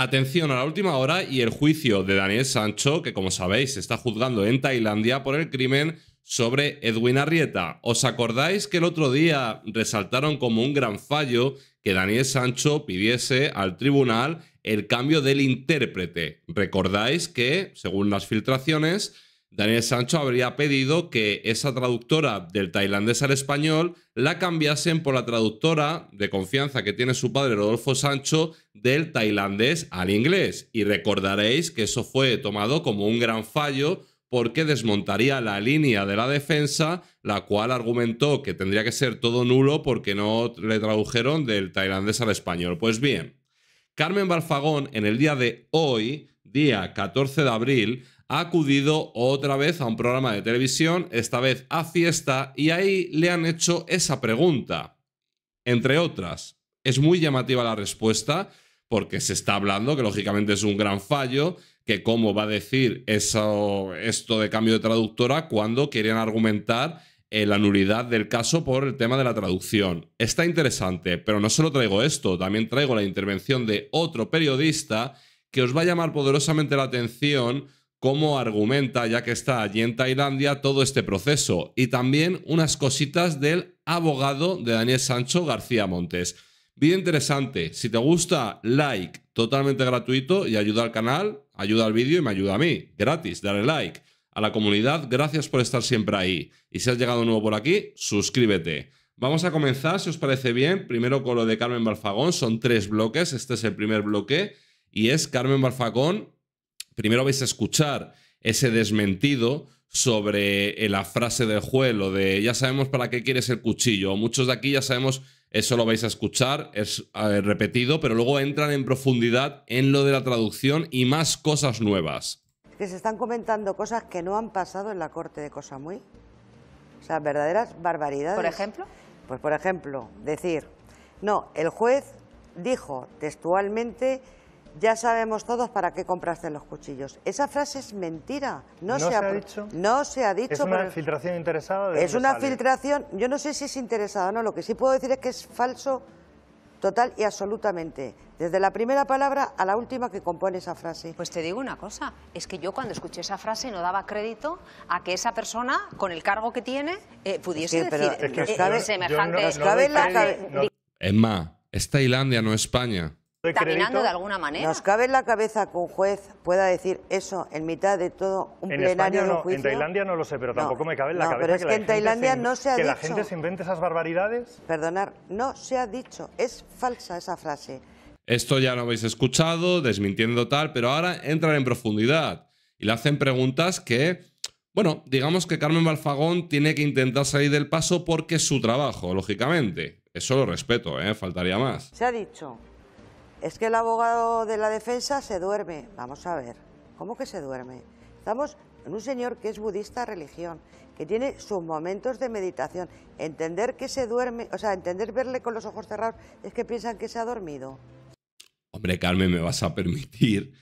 Atención a la última hora y el juicio de Daniel Sancho, que como sabéis está juzgando en Tailandia por el crimen sobre Edwin Arrieta. ¿Os acordáis que el otro día resaltaron como un gran fallo que Daniel Sancho pidiese al tribunal el cambio del intérprete? Recordáis que, según las filtraciones, Daniel Sancho habría pedido que esa traductora del tailandés al español la cambiasen por la traductora de confianza que tiene su padre Rodolfo Sancho del tailandés al inglés. Y recordaréis que eso fue tomado como un gran fallo porque desmontaría la línea de la defensa, la cual argumentó que tendría que ser todo nulo porque no le tradujeron del tailandés al español. Pues bien, Carmen Balfagón en el día de hoy, día 14 de abril, ha acudido otra vez a un programa de televisión, esta vez a fiesta, y ahí le han hecho esa pregunta. Entre otras, es muy llamativa la respuesta porque se está hablando, que lógicamente es un gran fallo, que cómo va a decir eso, esto de cambio de traductora cuando querían argumentar eh, la nulidad del caso por el tema de la traducción. Está interesante, pero no solo traigo esto, también traigo la intervención de otro periodista que os va a llamar poderosamente la atención cómo argumenta, ya que está allí en Tailandia, todo este proceso y también unas cositas del abogado de Daniel Sancho García Montes. Bien interesante, si te gusta, like, totalmente gratuito y ayuda al canal, ayuda al vídeo y me ayuda a mí, gratis, dale like. A la comunidad, gracias por estar siempre ahí. Y si has llegado nuevo por aquí, suscríbete. Vamos a comenzar, si os parece bien, primero con lo de Carmen Balfagón, son tres bloques, este es el primer bloque, y es Carmen Balfagón primero vais a escuchar ese desmentido sobre eh, la frase del juego de ya sabemos para qué quieres el cuchillo. Muchos de aquí ya sabemos, eso lo vais a escuchar, es eh, repetido, pero luego entran en profundidad en lo de la traducción y más cosas nuevas. Que se están comentando cosas que no han pasado en la corte de Cosa Muy. O sea, verdaderas barbaridades. ¿Por ejemplo? Pues por ejemplo, decir, no, el juez dijo textualmente ya sabemos todos para qué compraste los cuchillos. Esa frase es mentira. No, se, ha, dicho. No se ha dicho. Es una filtración interesada. es una filtración. Yo no sé si es interesada o no. Lo que sí puedo decir es que es falso total y absolutamente. Desde la primera palabra a la última que compone esa frase. Pues te digo una cosa, es que yo cuando escuché esa frase no daba crédito a que esa persona, con el cargo que tiene, eh, pudiese decir que eh, eh, semejante... no, es más, es Tailandia, no España. Caminando de alguna manera. Nos cabe en la cabeza que un juez pueda decir eso en mitad de todo un plenario de juicio. En Tailandia no lo sé, pero tampoco me cabe en la cabeza pero es que, en no se ha que la gente se invente esas barbaridades. Perdonar, no se ha dicho, es falsa esa frase. Esto ya lo habéis escuchado, desmintiendo tal, pero ahora entran en profundidad y le hacen preguntas que, bueno, digamos que Carmen Balfagón tiene que intentar salir del paso porque es su trabajo, lógicamente. Eso lo respeto, ¿eh? faltaría más. Se ha dicho es que el abogado de la defensa se duerme. Vamos a ver, ¿cómo que se duerme? Estamos en un señor que es budista religión, que tiene sus momentos de meditación. Entender que se duerme, o sea, entender verle con los ojos cerrados es que piensan que se ha dormido. Hombre, Carmen, me vas a permitir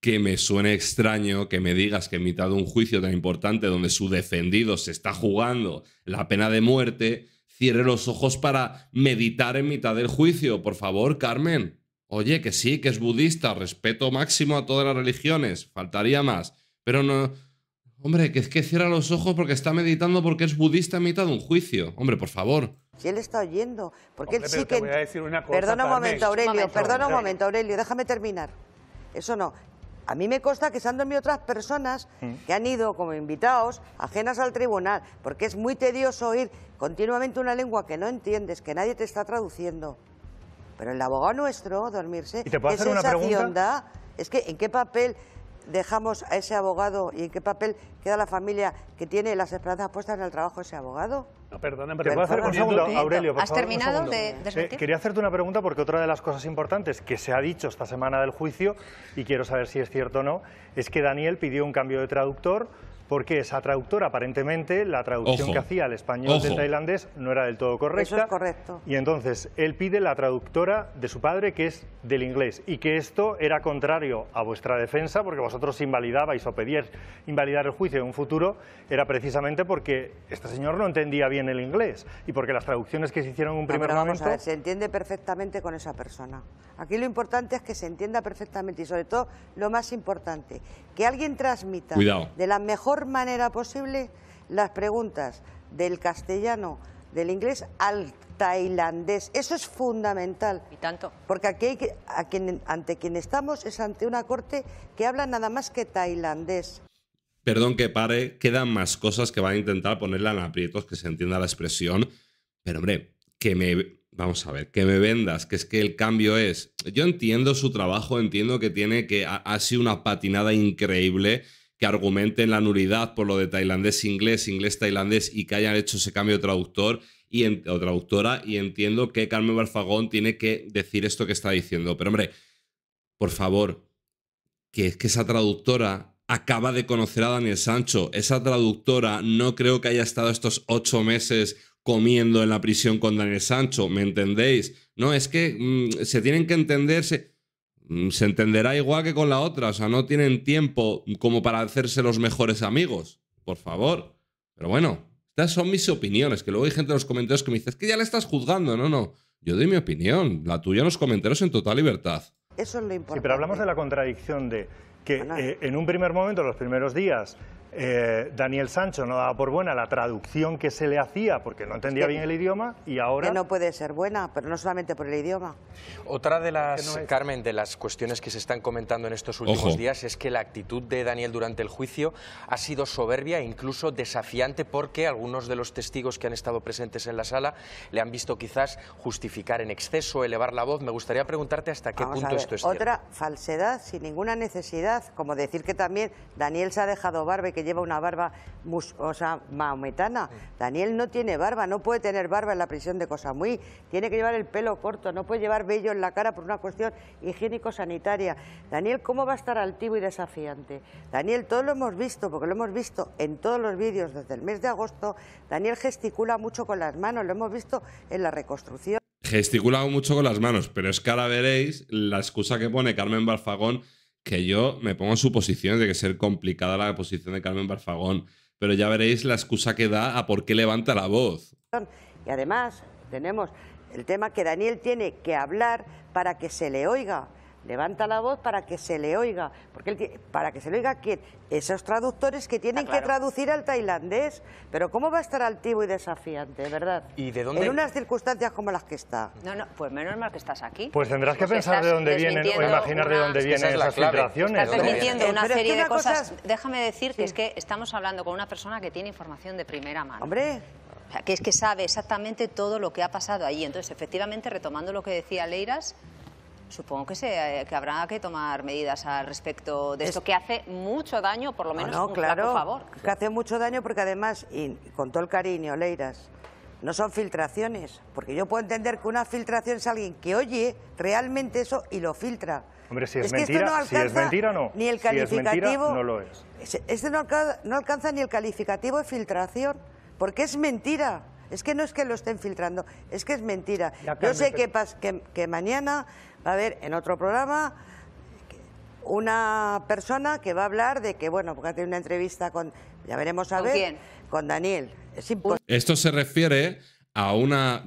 que me suene extraño que me digas que en mitad de un juicio tan importante donde su defendido se está jugando la pena de muerte, cierre los ojos para meditar en mitad del juicio. Por favor, Carmen. Oye, que sí, que es budista, respeto máximo a todas las religiones, faltaría más. Pero no... Hombre, que es que cierra los ojos porque está meditando porque es budista en mitad de un juicio. Hombre, por favor. ¿Quién él está oyendo, porque él sí que... perdona un momento, Aurelio, perdona un momento, Aurelio, déjame terminar. Eso no. A mí me consta que se han dormido otras personas mm. que han ido como invitados ajenas al tribunal, porque es muy tedioso oír continuamente una lengua que no entiendes, que nadie te está traduciendo. Pero el abogado nuestro, dormirse, ¿Y te puedo hacer una Es que, ¿en qué papel dejamos a ese abogado y en qué papel queda la familia que tiene las esperanzas puestas en el trabajo de ese abogado? No, perdón, te ¿puedo hacer un segundo, Aurelio? ¿Has terminado de Quería hacerte una pregunta porque otra de las cosas importantes que se ha dicho esta semana del juicio, y quiero saber si es cierto o no, es que Daniel pidió un cambio de traductor porque esa traductora, aparentemente, la traducción que hacía el español del tailandés no era del todo correcta. Eso es correcto. Y entonces él pide la traductora de su padre, que es del inglés, y que esto era contrario a vuestra defensa, porque vosotros invalidabais o pedíais invalidar el juicio en un futuro, era precisamente porque este señor no entendía bien el inglés y porque las traducciones que se hicieron en un primer momento... se entiende perfectamente con esa persona. Aquí lo importante es que se entienda perfectamente y sobre todo lo más importante, que alguien transmita de la mejor manera posible las preguntas del castellano, del inglés al tailandés. Eso es fundamental. Y tanto. Porque aquí ante quien estamos es ante una corte que habla nada más que tailandés. Perdón que pare, quedan más cosas que van a intentar ponerla en aprietos, que se entienda la expresión. Pero hombre, que me Vamos a ver, que me vendas, que es que el cambio es. Yo entiendo su trabajo, entiendo que tiene que ha, sido una patinada increíble que argumenten la nulidad por lo de tailandés-inglés, inglés-tailandés y que hayan hecho ese cambio de traductor y o traductora. Y entiendo que Carmen Barfagón tiene que decir esto que está diciendo. Pero hombre, por favor, que es que esa traductora acaba de conocer a Daniel Sancho. Esa traductora no creo que haya estado estos ocho meses comiendo en la prisión con Daniel Sancho, ¿me entendéis? No, es que mm, se tienen que entenderse, mm, se entenderá igual que con la otra, o sea, no tienen tiempo como para hacerse los mejores amigos, por favor. Pero bueno, estas son mis opiniones, que luego hay gente en los comentarios que me dice, es que ya le estás juzgando, no, no, yo doy mi opinión, la tuya en los comentarios en total libertad. Eso es lo importante. Sí, pero hablamos de la contradicción de que eh, en un primer momento, los primeros días, eh, Daniel Sancho no daba por buena la traducción que se le hacía porque no entendía bien el idioma y ahora... Que no puede ser buena, pero no solamente por el idioma. Otra de las, Carmen, de las cuestiones que se están comentando en estos últimos días es que la actitud de Daniel durante el juicio ha sido soberbia e incluso desafiante porque algunos de los testigos que han estado presentes en la sala le han visto quizás justificar en exceso, elevar la voz. Me gustaría preguntarte hasta qué punto esto es Otra falsedad sin ninguna necesidad, como decir que también Daniel se ha dejado barbe que lleva una barba muscosa maometana. Daniel no tiene barba, no puede tener barba en la prisión de muy. tiene que llevar el pelo corto, no puede llevar vello en la cara por una cuestión higiénico-sanitaria. Daniel, ¿cómo va a estar altivo y desafiante? Daniel, todo lo hemos visto, porque lo hemos visto en todos los vídeos desde el mes de agosto. Daniel gesticula mucho con las manos, lo hemos visto en la reconstrucción. Gesticulado mucho con las manos, pero es que ahora veréis la excusa que pone Carmen Balfagón que yo me pongo en su posición, de que ser complicada la posición de Carmen Barfagón, pero ya veréis la excusa que da a por qué levanta la voz. Y además tenemos el tema que Daniel tiene que hablar para que se le oiga levanta la voz para que se le oiga, porque para que se le oiga que esos traductores que tienen ah, que traducir al tailandés, pero cómo va a estar altivo y desafiante, ¿verdad? En unas circunstancias como las que está. No, no, pues menos mal que estás aquí. Pues tendrás que pensar de dónde vienen o pues imaginar de dónde vienen esas filtraciones. Estás ¿eh? permitiendo una serie de cosas. Déjame decir que es que estamos hablando con una persona que tiene información de primera mano. Hombre que es que sabe exactamente todo lo que ha pasado allí. Entonces, efectivamente, retomando lo que decía Leiras, supongo que, se, eh, que habrá que tomar medidas al respecto de esto, que hace mucho daño, por lo ah, menos, no, claro, por favor. Que hace mucho daño porque además, y con todo el cariño, Leiras, no son filtraciones, porque yo puedo entender que una filtración es alguien que oye realmente eso y lo filtra. Hombre, si es, mentira, si es mentira, no. Ni el calificativo. Si es mentira, no lo es. Este no alcanza, no alcanza ni el calificativo de filtración, porque es mentira. Es que no es que lo estén filtrando, es que es mentira. Yo sé que, que, que mañana va a haber en otro programa una persona que va a hablar de que, bueno, porque ha tenido una entrevista con, ya veremos a ver, con Daniel. Esto se refiere a una...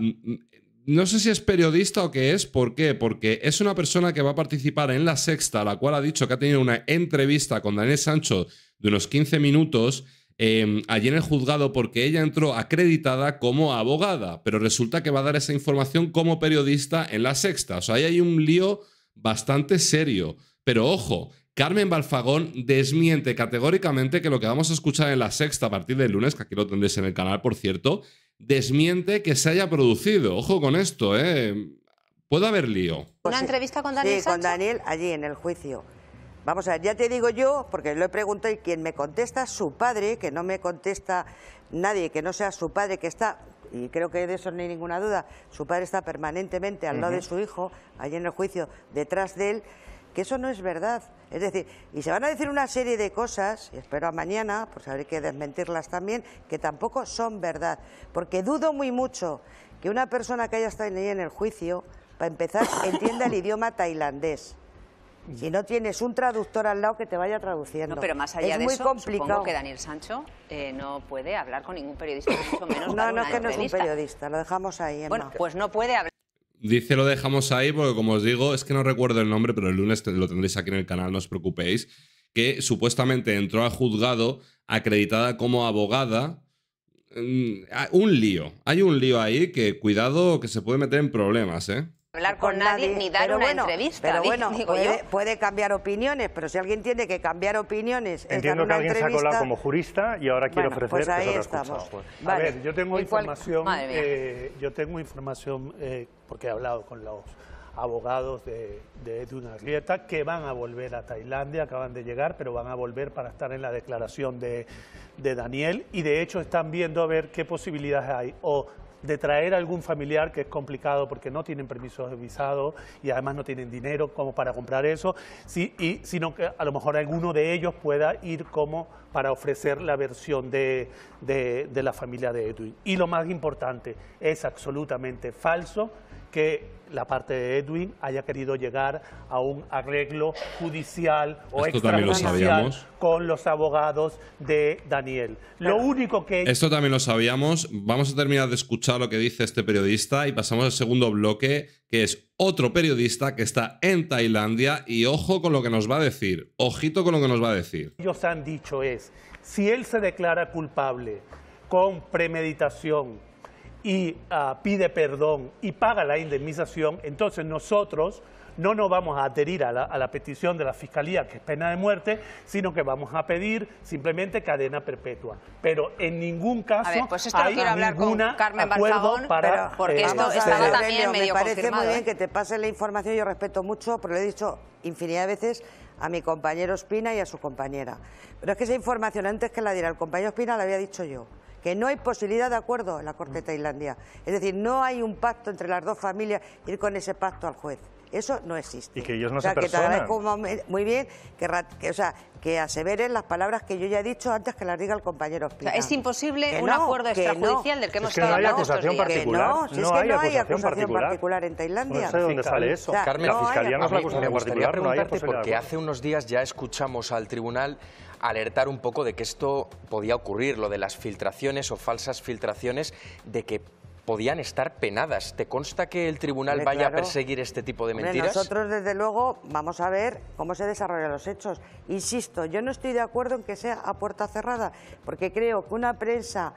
No sé si es periodista o qué es, ¿por qué? Porque es una persona que va a participar en La Sexta, la cual ha dicho que ha tenido una entrevista con Daniel Sancho de unos 15 minutos Em, allí en el juzgado porque ella entró acreditada como abogada, pero resulta que va a dar esa información como periodista en la sexta. O sea, ahí hay un lío bastante serio. Pero ojo, Carmen Balfagón desmiente categóricamente que lo que vamos a escuchar en la sexta a partir del lunes, que aquí lo tendréis en el canal, por cierto, desmiente que se haya producido. Ojo con esto, ¿eh? Puede haber lío. Una entrevista con Daniel. Sí, con Daniel allí en el juicio. Vamos a ver, ya te digo yo, porque lo he preguntado y quien me contesta, su padre, que no me contesta nadie que no sea su padre, que está, y creo que de eso no hay ninguna duda, su padre está permanentemente al lado de su hijo, allí en el juicio, detrás de él, que eso no es verdad. Es decir, y se van a decir una serie de cosas, y espero a mañana, pues habré que desmentirlas también, que tampoco son verdad. Porque dudo muy mucho que una persona que haya estado ahí en el juicio, para empezar, entienda el idioma tailandés. Si no tienes un traductor al lado que te vaya traduciendo. pero más allá es muy complicado. que Daniel Sancho eh, no puede hablar con ningún periodista, No, no, es que no es un periodista, lo dejamos ahí. Bueno, pues no puede hablar. Dice lo dejamos ahí porque, como os digo, es que no recuerdo el nombre, pero el lunes lo tendréis aquí en el canal, no os preocupéis, que supuestamente entró a juzgado acreditada como abogada. Mm, un lío. Hay un lío ahí que, cuidado, que se puede meter en problemas, ¿eh? hablar con, nadie, ni dar una entrevista. Pero bueno, puede, cambiar opiniones, pero si alguien tiene que cambiar opiniones. Entiendo que alguien se ha colado como jurista y ahora quiere pues ofrecer. Pues ahí estamos. A ver, yo tengo información, eh, yo tengo información eh, porque he hablado con los abogados de, de Edwin Arrieta que van a volver a Tailandia, acaban de llegar, pero van a volver para estar en la declaración de, de Daniel y de hecho están viendo a ver qué posibilidades hay o de traer a algún familiar, que es complicado porque no tienen permisos de visado y además no tienen dinero como para comprar eso, y, sino que a lo mejor alguno de ellos pueda ir como para ofrecer la versión de la familia de Edwin. Y lo más importante, es absolutamente falso que la parte de Edwin haya querido llegar a un arreglo judicial o Esto extrajudicial con los abogados de Daniel. Lo único que... Esto también lo sabíamos. Vamos a terminar de escuchar lo que dice este periodista y pasamos al segundo bloque, que es otro periodista que está en Tailandia y ojo con lo que nos va a decir. Ojito con lo que nos va a decir. Ellos han dicho es, si él se declara culpable con premeditación, y ah, pide perdón y paga la indemnización, entonces nosotros no nos vamos a adherir a la, petición de la Fiscalía, que es pena de muerte, sino que vamos a pedir simplemente cadena perpetua. Pero en ningún caso a ver, pues esto hay Carmen acuerdo para... porque esto estaba también medio Me parece muy bien ¿eh? que te pase la información, yo respeto mucho, pero lo he dicho infinidad de veces a mi compañero Espina y a su compañera. Pero es que esa información antes que la diera el compañero Espina la había dicho yo que no hay posibilidad de acuerdo en la Corte de Tailandia. Es decir, no hay un pacto entre las dos familias, ir con ese pacto al juez. Eso no existe. Y que ellos no o sea, que muy bien que, o sea, aseveren las palabras que yo ya he dicho antes que las diga el compañero Espina. es imposible un acuerdo extrajudicial del que hemos estado hablando estos días. no, si es que no hay acusación particular. en Tailandia. No sé dónde sale eso. Carmen, la Fiscalía no es acusación particular. Me porque hace unos días ya escuchamos al tribunal alertar un poco de que esto podía ocurrir, lo de las filtraciones o falsas filtraciones, de que podían estar penadas. ¿Te consta que el tribunal vaya a perseguir este tipo de mentiras? nosotros, desde luego, vamos a ver cómo se desarrollan los hechos. Insisto, yo no estoy de acuerdo en que sea a puerta cerrada, porque creo que una prensa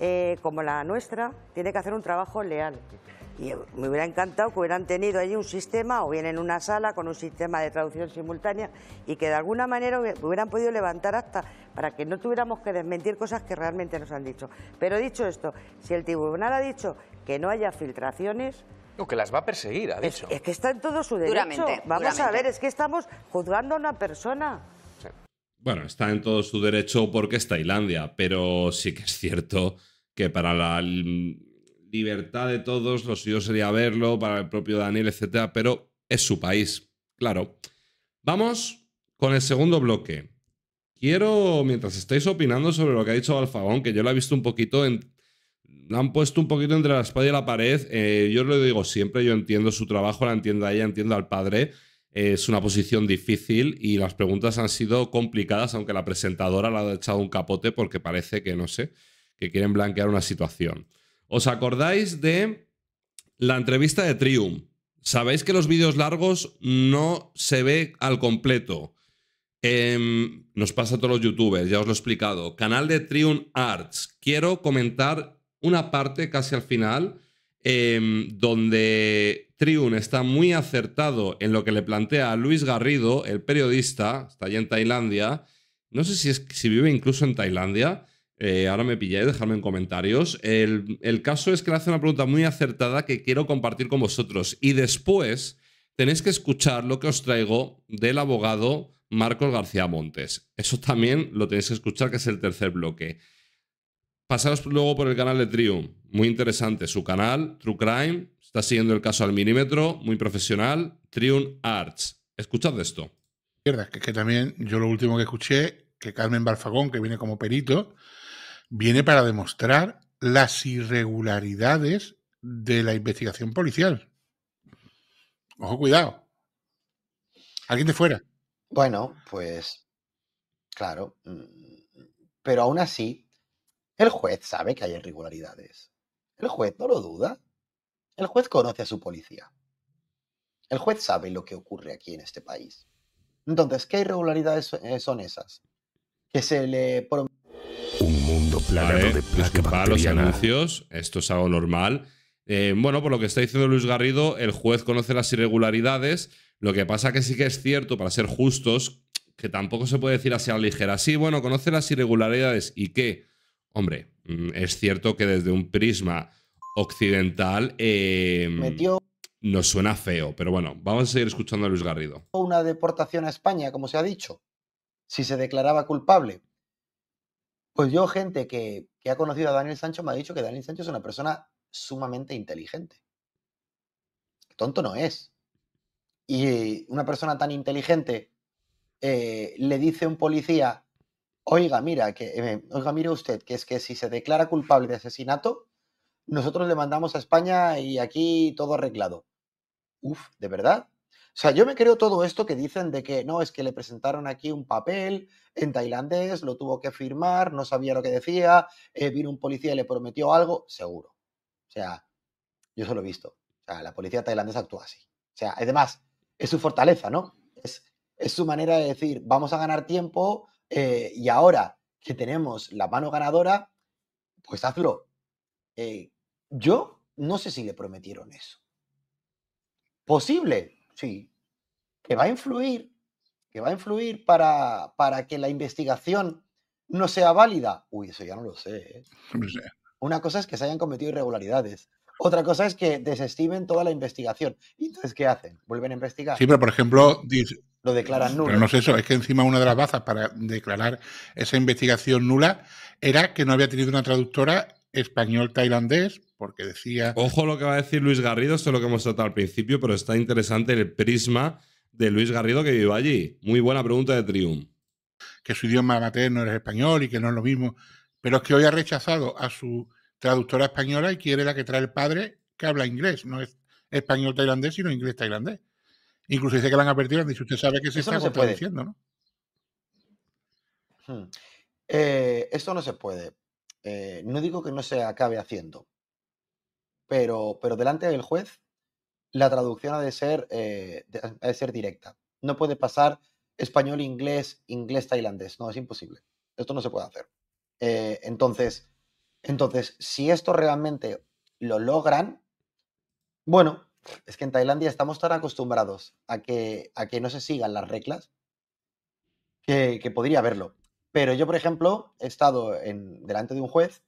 eh, como la nuestra tiene que hacer un trabajo leal. Y me hubiera encantado que hubieran tenido allí un sistema, o bien en una sala con un sistema de traducción simultánea, y que de alguna manera hubieran podido levantar hasta para que no tuviéramos que desmentir cosas que realmente nos han dicho. Pero dicho esto, si el tribunal ha dicho que no haya filtraciones, o que las va a perseguir, ha dicho. Es, que está en todo su derecho. Vamos a ver, es que estamos juzgando a una persona. Bueno, está en todo su derecho porque es Tailandia, pero sí que es cierto que para la libertad de todos, lo suyo sería verlo para el propio Daniel, etcétera, pero es su país, claro. Vamos con el segundo bloque. Quiero, mientras estáis opinando sobre lo que ha dicho Alfagón, que yo lo he visto un poquito en, la han puesto un poquito entre la espalda y la pared. Eh, yo lo digo siempre, yo entiendo su trabajo, la entiendo a ella, entiendo al padre. es una posición difícil y las preguntas han sido complicadas, aunque la presentadora la ha echado un capote porque parece que, no sé, que quieren blanquear una situación. ¿Os acordáis de la entrevista de Trium? Sabéis que los vídeos largos no se ve al completo. Em, nos pasa a todos los youtubers, ya os lo he explicado. Canal de Triumph Arts. Quiero comentar una parte casi al final em, donde Triumph está muy acertado en lo que le plantea a Luis Garrido, el periodista, está allí en Tailandia. No sé si vive incluso en Tailandia. Eh, ahora me pilláis, dejadme en comentarios. El, caso es que le hace una pregunta muy acertada que quiero compartir con vosotros. Y después tenéis que escuchar lo que os traigo del abogado Marcos García Montes. Eso también lo tenéis que escuchar, que es el tercer bloque. Pasaros luego por el canal de Trium. Muy interesante. Su canal, True Crime, está siguiendo el caso al milímetro, muy profesional. Trium Arts. Escuchad esto. Que, que también yo lo último que escuché, que Carmen Barfagón, que viene como perito, viene para demostrar las irregularidades de la investigación policial. Ojo, cuidado. Alguien de fuera. Bueno, pues claro. Mm, pero aún así, el juez sabe que hay irregularidades. El juez no lo duda. El juez conoce a su policía. El juez sabe lo que ocurre aquí en este país. Entonces, ¿qué irregularidades son esas? Que se le un mundo plagado de placa para los anuncios, esto es algo normal. Eh, bueno, por lo que está diciendo Luis Garrido, el juez conoce las irregularidades. Lo que pasa que sí que es cierto, para ser justos, que tampoco se puede decir así a la ligera. Sí, bueno, conoce las irregularidades y que, hombre, mm, es cierto que desde un prisma occidental em, nos suena feo, pero bueno, vamos a seguir escuchando a Luis Garrido. Una deportación a España, como se ha dicho, si se declaraba culpable pues yo, gente que, que ha conocido a Daniel Sancho, me ha dicho que Daniel Sancho es una persona sumamente inteligente. Tonto no es. Y una persona tan inteligente eh, le dice a un policía, oiga, mira, que, eh, oiga, mire usted, que es que si se declara culpable de asesinato, nosotros le mandamos a España y aquí todo arreglado. Uf, ¿de verdad? O sea, yo me creo todo esto que dicen de que no, es que le presentaron aquí un papel en tailandés, lo tuvo que firmar, no sabía lo que decía, eh, vino un policía y le prometió algo, seguro. O sea, yo eso lo he visto. O sea, la policía tailandesa actúa así. O sea, además, es su fortaleza, ¿no? Es, es su manera de decir, vamos a ganar tiempo eh, y ahora que tenemos la mano ganadora, pues hazlo. Eh, yo no sé si le prometieron eso. Posible, que va a influir, que va a influir para, para que la investigación no sea válida. Uy, eso ya no lo sé. ¿eh? Una cosa es que se hayan cometido irregularidades. Otra cosa es que desestimen toda la investigación. ¿Y entonces qué hacen? ¿Vuelven a investigar? Sí, pero por ejemplo, lo declaran nulo. no es eso, es que encima una de las bazas para declarar esa investigación nula era que no había tenido una traductora español-tailandés porque decía... Ojo lo que va a decir Luis Garrido, esto es lo que hemos tratado al principio, pero está interesante el prisma de Luis Garrido que vive allí. Muy buena pregunta de Trium. Que su idioma materno es español y que no es lo mismo, pero es que hoy ha rechazado a su traductora española y quiere la que trae el padre que habla inglés, no es español tailandés, sino inglés tailandés. Incluso dice que la han advertido, han dicho, usted sabe que se está no ¿no? esto no se puede. Hmm. Eh, eh, no digo que no se acabe haciendo, pero, pero delante del juez la traducción ha de ser, eh, de ser directa. No puede pasar español, inglés, inglés, tailandés. No, es imposible. Esto no se puede hacer. Eh, entonces, entonces, si esto realmente lo logran, bueno, es que en Tailandia estamos tan acostumbrados a que, a que no se sigan las reglas que, podría haberlo. Pero yo, por ejemplo, he estado en, delante de un juez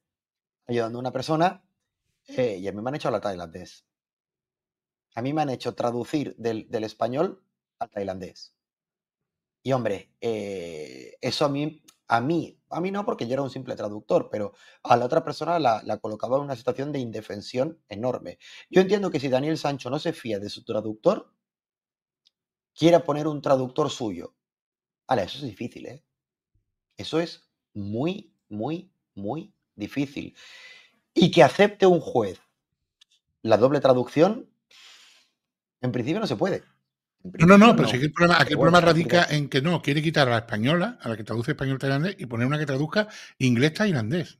ayudando a una persona eh, y a mí me han hecho la tailandés. A mí me han hecho traducir del, español al tailandés. Y hombre, eh, eso a mí, a mí, a mí no, porque yo era un simple traductor, pero a la otra persona la, colocaba en una situación de indefensión enorme. Yo entiendo que si Daniel Sancho no se fía de su traductor, quiera poner un traductor suyo. Ahora, eso es difícil, ¿eh? Eso es muy, muy, muy difícil y que acepte un juez la doble traducción, en principio no se puede. No, no, no, pero el problema, radica en que no, quiere quitar a la española, a la que traduce español tailandés, y poner una que traduzca inglés tailandés.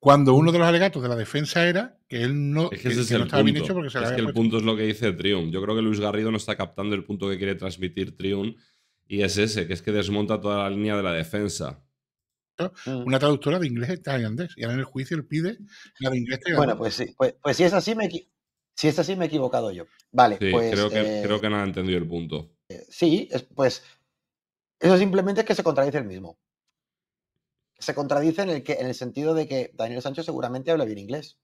Cuando uno mm. de los alegatos de la defensa era que él no, estaba bien hecho porque se Es que el punto es lo que dice Triun. Yo creo que Luis Garrido no está captando el punto que quiere transmitir Triun, y es ese, que es que desmonta toda la línea de la defensa. Mm. una traductora de inglés y tailandés. Y ahora en el juicio él pide la de inglés Bueno, pues sí, pues, pues, si es así me si es así me he equivocado yo. Vale, pues, creo que, eh, creo que no ha entendido el punto. Eh, sí, pues eso simplemente es que se contradice el mismo. Se contradice en el, que, en el sentido de que Daniel Sancho seguramente habla bien inglés.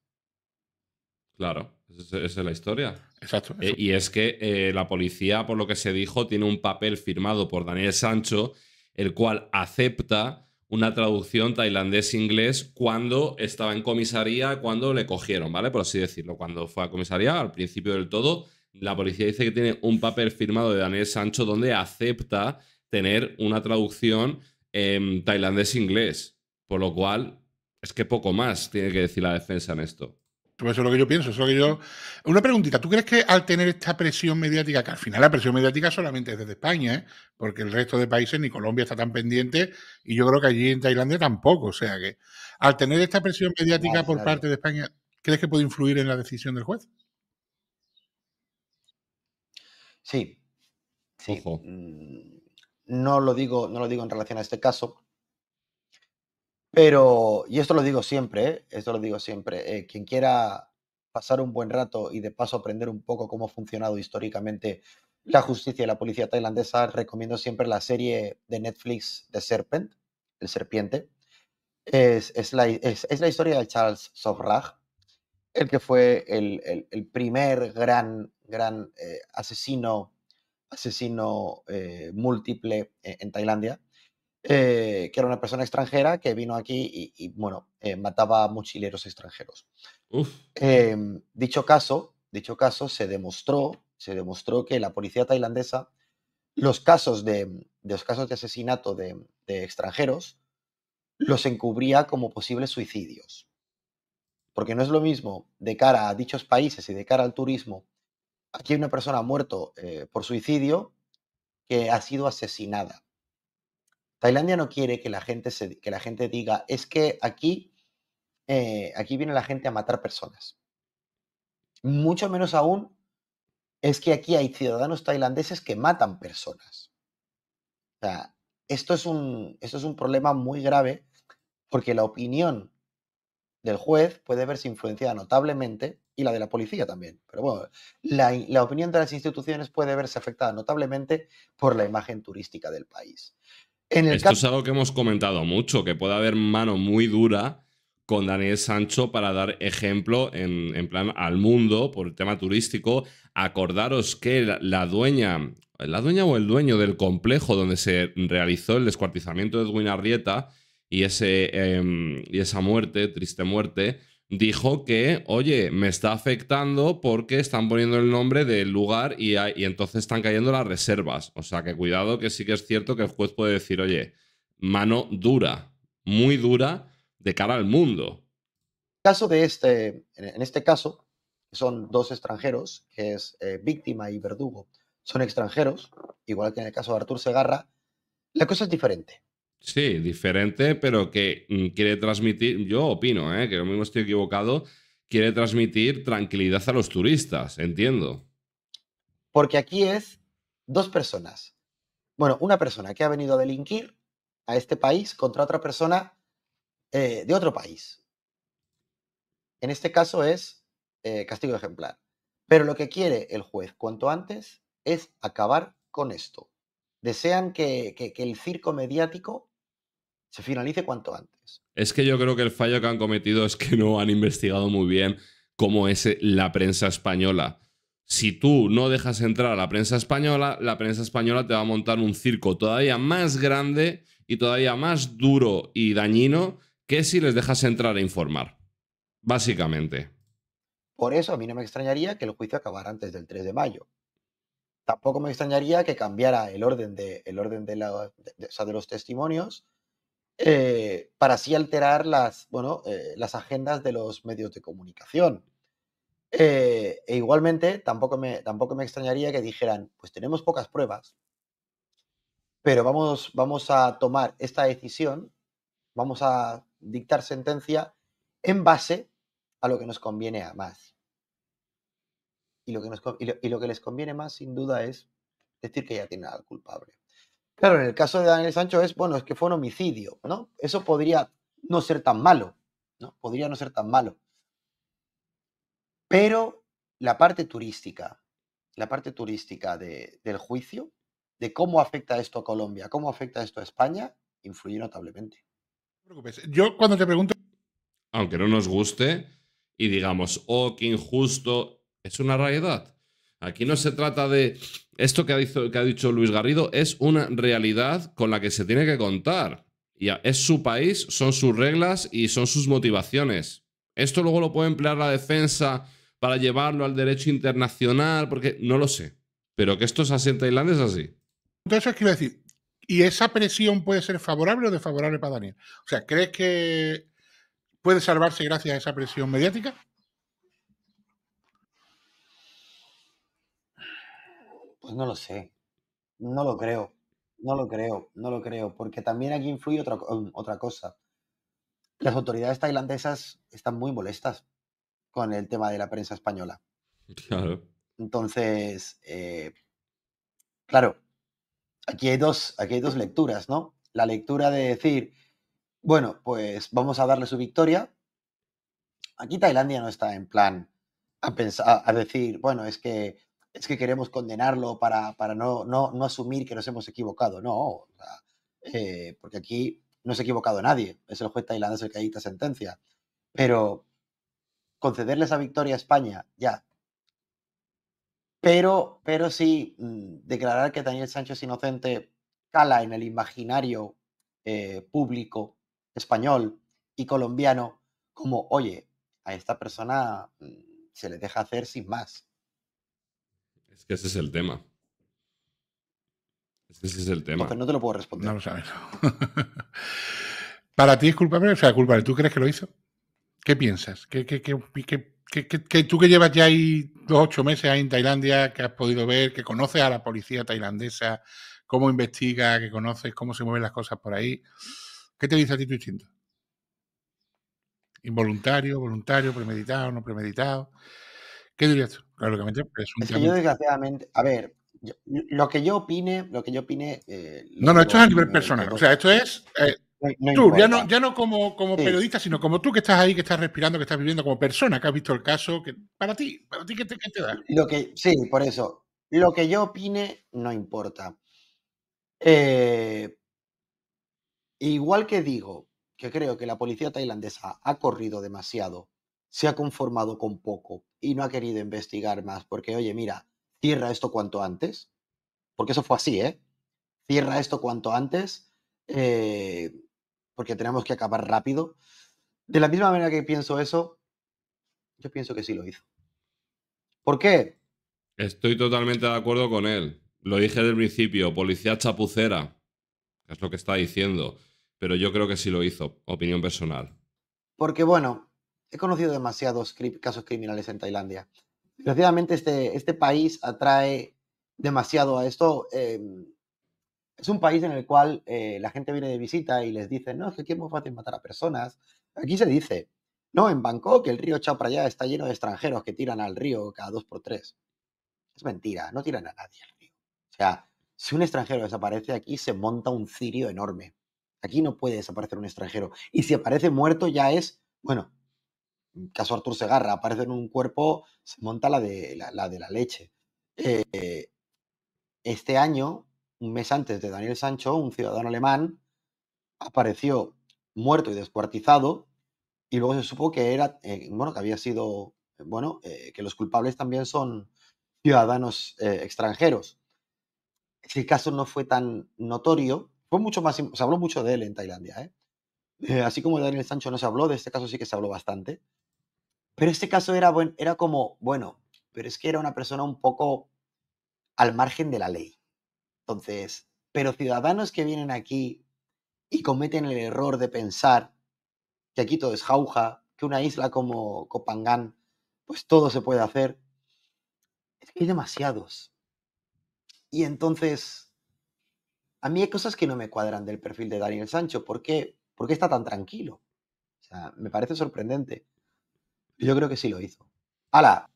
Claro, esa es la historia. Exacto. Eh, y es que la policía, por lo que se dijo, tiene un papel firmado por Daniel Sancho, el cual acepta una traducción tailandés-inglés cuando estaba en comisaría, cuando le cogieron, ¿vale? Por así decirlo, cuando fue a comisaría, al principio del todo, la policía dice que tiene un papel firmado de Daniel Sancho donde acepta tener una traducción en tailandés-inglés, por lo cual es que poco más tiene que decir la defensa en esto. Pues eso es lo que yo pienso, eso yo. Una preguntita, ¿tú crees que al tener esta presión mediática, que al final la presión mediática solamente es desde España, ¿eh? porque el resto de países ni Colombia está tan pendiente y yo creo que allí en Tailandia tampoco, o sea que al tener esta presión mediática por parte de España, ¿crees que puede influir en la decisión del juez? Sí, sí. Mm, no lo digo, no lo digo en relación a este caso, pero, y esto lo digo siempre, ¿eh? esto lo digo siempre, eh, quien quiera pasar un buen rato y de paso aprender un poco cómo ha funcionado históricamente la justicia y la policía tailandesa, recomiendo siempre la serie de Netflix The Serpent, El Serpiente. Es, la, historia de Charles Sobrach, el que fue el, primer gran, gran eh, asesino, asesino múltiple en Tailandia eh, que era una persona extranjera que vino aquí y, bueno, eh, mataba a mochileros extranjeros. Em, dicho, caso, dicho caso, se demostró, se demostró que la policía tailandesa, los casos de, los casos de asesinato de, extranjeros, los encubría como posibles suicidios. Porque no es lo mismo de cara a dichos países y de cara al turismo, aquí hay una persona muerto eh, por suicidio que ha sido asesinada. Tailandia no quiere que la gente, que la gente diga, es que aquí, eh, aquí viene la gente a matar personas. Mucho menos aún es que aquí hay ciudadanos tailandeses que matan personas. O sea, esto es un, esto es un problema muy grave porque la opinión del juez puede verse influenciada notablemente y la de la policía también. Pero bueno, la, opinión de las instituciones puede verse afectada notablemente por la imagen turística del país. Esto es algo que hemos comentado mucho, que puede haber mano muy dura con Daniel Sancho para dar ejemplo en, plan al mundo por el tema turístico. Acordaros que la, dueña, la dueña o el dueño del complejo donde se realizó el descuartizamiento de Edwin Arrieta y, ese, em, y esa muerte, triste muerte, dijo que, oye, me está afectando porque están poniendo el nombre del lugar y, y, entonces están cayendo las reservas. O sea, que cuidado, que sí que es cierto que el juez puede decir, oye, mano dura, muy dura de cara al mundo. Caso de este, en este caso, son dos extranjeros, que es eh, víctima y verdugo, son extranjeros, igual que en el caso de Artur Segarra, la cosa es diferente. Sí, diferente, pero que mm, quiere transmitir, yo opino, ¿eh? que lo mismo estoy equivocado, quiere transmitir tranquilidad a los turistas, entiendo. Porque aquí es dos personas. Bueno, una persona que ha venido a delinquir a este país contra otra persona eh, de otro país. En este caso es eh, castigo ejemplar. Pero lo que quiere el juez cuanto antes es acabar con esto. Desean que el circo mediático se finalice cuanto antes. Es que yo creo que el fallo que han cometido es que no han investigado muy bien cómo es eh, la prensa española. Si tú no dejas entrar a la prensa española, la prensa española te va a montar un circo todavía más grande y todavía más duro y dañino que si les dejas entrar a informar. Básicamente. Por eso a mí no me extrañaría que el juicio acabara antes del 3 de mayo. Tampoco me extrañaría que cambiara el orden de, el orden la, de los testimonios eh, para así alterar las, bueno, eh, las agendas de los medios de comunicación. Eh, e igualmente, tampoco me, tampoco me extrañaría que dijeran, pues tenemos pocas pruebas, pero vamos, vamos a tomar esta decisión, vamos a dictar sentencia en base a lo que nos conviene a más. Y lo que, nos, y lo, y lo que les conviene más, sin duda, es decir que ya tiene al culpable. Claro, en el caso de Daniel Sancho es, bueno, es que fue un homicidio, ¿no? Eso podría no ser tan malo, ¿no? Podría no ser tan malo. Pero la parte turística, la parte turística del juicio, de cómo afecta esto a Colombia, cómo afecta esto a España, influye notablemente. No preocupes. Yo cuando te pregunto... Aunque no nos guste y digamos, oh, qué injusto, es una realidad. Aquí no se trata de... Esto que ha, dicho, Luis Garrido es una realidad con la que se tiene que contar. Y es su país, son sus reglas y son sus motivaciones. Esto luego lo puede emplear la defensa para llevarlo al derecho internacional, porque no lo sé. Pero que esto es así en Tailandia es así. Entonces, quiero decir, ¿y esa presión puede ser favorable o desfavorable para Daniel? O sea, ¿crees que puede salvarse gracias a esa presión mediática? Pues no lo sé. No lo creo. No lo creo. No lo creo. Porque también aquí influye otra, um, otra cosa. Las autoridades tailandesas están muy molestas con el tema de la prensa española. Claro. Entonces, eh, claro, aquí hay, dos, aquí hay dos lecturas, ¿no? La lectura de decir, bueno, pues vamos a darle su victoria. Aquí Tailandia no está en plan a, pensar, a decir, bueno, es que es que queremos condenarlo para, para no, no, asumir que nos hemos equivocado. No, eh, porque aquí no se ha equivocado nadie. Es el juez tailandés el que dictado sentencia. Pero concederle esa victoria a España, ya. Pero, pero sí, mm, declarar que Daniel Sánchez es inocente cala en el imaginario eh, público español y colombiano como, oye, a esta persona mm, se le deja hacer sin más. Es que ese es el tema. ese es el tema. no te lo puedo responder. No lo sabes. Para ti es culpable, o sea, culpable. ¿Tú crees que lo hizo? ¿Qué piensas? ¿Qué, qué, tú que llevas ya ahí dos, ocho meses ahí en Tailandia, que has podido ver, que conoces a la policía tailandesa, cómo investiga, que conoces cómo se mueven las cosas por ahí, ¿qué te dice a ti tu instinto? ¿Involuntario, voluntario, premeditado, no premeditado? ¿Qué dirías Claro, pues, es un yo desgraciadamente, a ver, lo que yo opine, lo que yo opine... Eh, no, no, esto es a nivel personal, o sea, esto es... Eh, tú, ya no, como, como periodista, sino como tú que estás ahí, que estás respirando, que estás viviendo como persona, que has visto el caso, que para ti, para ti, ¿qué te, da? Lo que, sí, por eso. Lo que yo opine no importa. Eh, igual que digo que creo que la policía tailandesa ha corrido demasiado, se ha conformado con poco y no ha querido investigar más, porque oye, mira, cierra esto cuanto antes, porque eso fue así, ¿eh? Cierra esto cuanto antes, eh, porque tenemos que acabar rápido. De la misma manera que pienso eso, yo pienso que sí lo hizo. ¿Por qué? Estoy totalmente de acuerdo con él. Lo dije del principio, policía chapucera, es lo que está diciendo, pero yo creo que sí lo hizo, opinión personal. Porque bueno, He conocido demasiados casos criminales en Tailandia. Desgraciadamente este, este país atrae demasiado a esto. Em, es un país en el cual eh, la gente viene de visita y les dice, no, es que aquí es muy fácil matar a personas. Aquí se dice, no, en Bangkok el río Chao Phraya está lleno de extranjeros que tiran al río cada dos por tres. Es mentira, no tiran a nadie al río. O sea, si un extranjero desaparece aquí, se monta un cirio enorme. Aquí no puede desaparecer un extranjero. Y si aparece muerto ya es, bueno, caso Artur Segarra, aparece en un cuerpo, se monta la de la, de la leche. Eh, este año, un mes antes de Daniel Sancho, un ciudadano alemán apareció muerto y descuartizado y luego se supo que era, eh, bueno, que había sido, eh, bueno, que los culpables también son ciudadanos extranjeros. El caso no fue tan notorio, fue mucho más, se habló mucho de él en Tailandia, así como de Daniel Sancho no se habló, de este caso sí que se habló bastante. Pero este caso era, era como, bueno, pero es que era una persona un poco al margen de la ley. Entonces, pero ciudadanos que vienen aquí y cometen el error de pensar que aquí todo es jauja, que una isla como Copangán, pues todo se puede hacer, es que hay demasiados. Y entonces, a mí hay cosas que no me cuadran del perfil de Daniel Sancho. ¿Por qué? ¿Por qué está tan tranquilo? O sea, me parece sorprendente. Yo creo que sí lo hizo. Hala.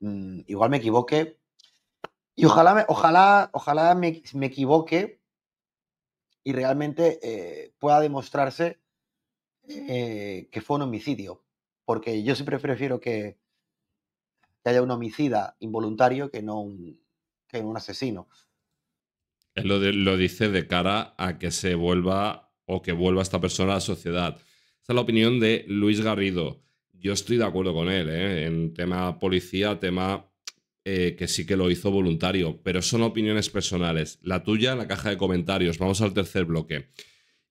Mm, igual me equivoqué. Y ojalá, me, ojalá, ojalá me, equivoque y realmente eh, pueda demostrarse eh, que fue un homicidio. Porque yo siempre prefiero que, haya un homicida involuntario que no un, un asesino. Él lo, lo dice de cara a que se vuelva o que vuelva esta persona a la sociedad. Esta es la opinión de Luis Garrido yo estoy de acuerdo con él, ¿eh? en tema policía, tema eh, que sí que lo hizo voluntario, pero son opiniones personales. La tuya en la caja de comentarios. Vamos al tercer bloque.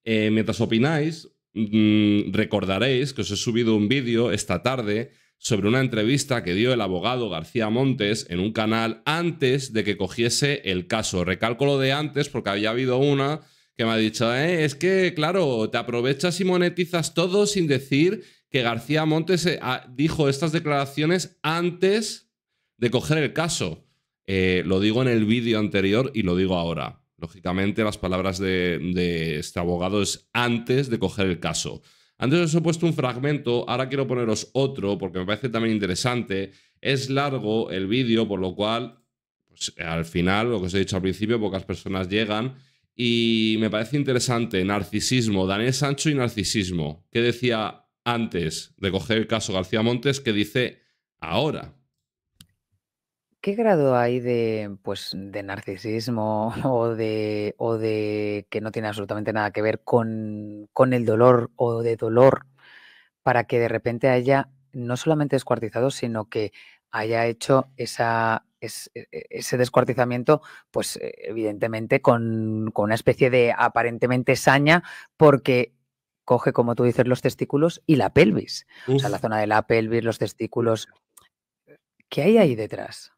Eh, mientras opináis, mm, recordaréis que os he subido un vídeo esta tarde sobre una entrevista que dio el abogado García Montes en un canal antes de que cogiese el caso. lo de antes porque había habido una que me ha dicho, es que, claro, te aprovechas y monetizas todo sin decir que García Montes eh, dijo estas declaraciones antes de coger el caso. Eh, lo digo en el vídeo anterior y lo digo ahora. Lógicamente, las palabras de, este abogado es antes de coger el caso. Antes os he puesto un fragmento, ahora quiero poneros otro porque me parece también interesante. Es largo el vídeo, por lo cual, pues, al final, lo que os he dicho al principio, pocas personas llegan. Y me parece interesante, narcisismo, Daniel Sancho y narcisismo. ¿Qué decía antes de coger el caso García Montes que dice ahora. ¿Qué grado hay de, pues, de narcisismo o de, o de que no tiene absolutamente nada que ver con, con el dolor o de dolor para que de repente haya no solamente descuartizado, sino que haya hecho esa, e, e, ese descuartizamiento, pues e, evidentemente con, con, una especie de aparentemente saña, porque coge, como tú dices, los testículos y la pelvis. O sea, la zona de la pelvis, los testículos. ¿Qué hay ahí detrás?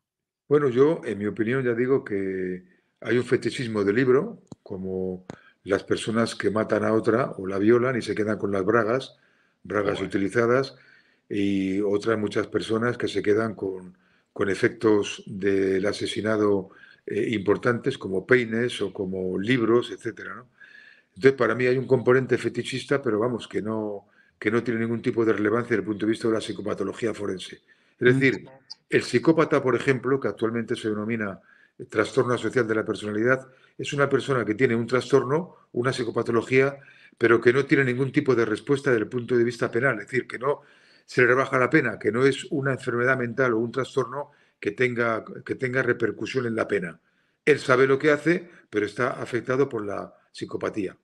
Bueno, yo, en mi opinión, ya digo que hay un fetichismo de libro, como las personas que matan a otra o la violan y se quedan con las bragas, bragas utilizadas, y otras muchas personas que se quedan con, con efectos del asesinado eh, importantes como peines o como libros, etcétera. ¿no? Entonces, para mí hay un componente fetichista, pero vamos, que no, que no tiene ningún tipo de relevancia desde el punto de vista de la psicopatología forense. Es mm. decir, el psicópata, por ejemplo, que actualmente se denomina eh, trastorno social de la personalidad, es una persona que tiene un trastorno, una psicopatología, pero que no tiene ningún tipo de respuesta desde el punto de vista penal. Es decir, que no se le rebaja la pena, que no es una enfermedad mental o un trastorno que tenga, que tenga repercusión en la pena. Él sabe lo que hace, pero está afectado por la psicopatía.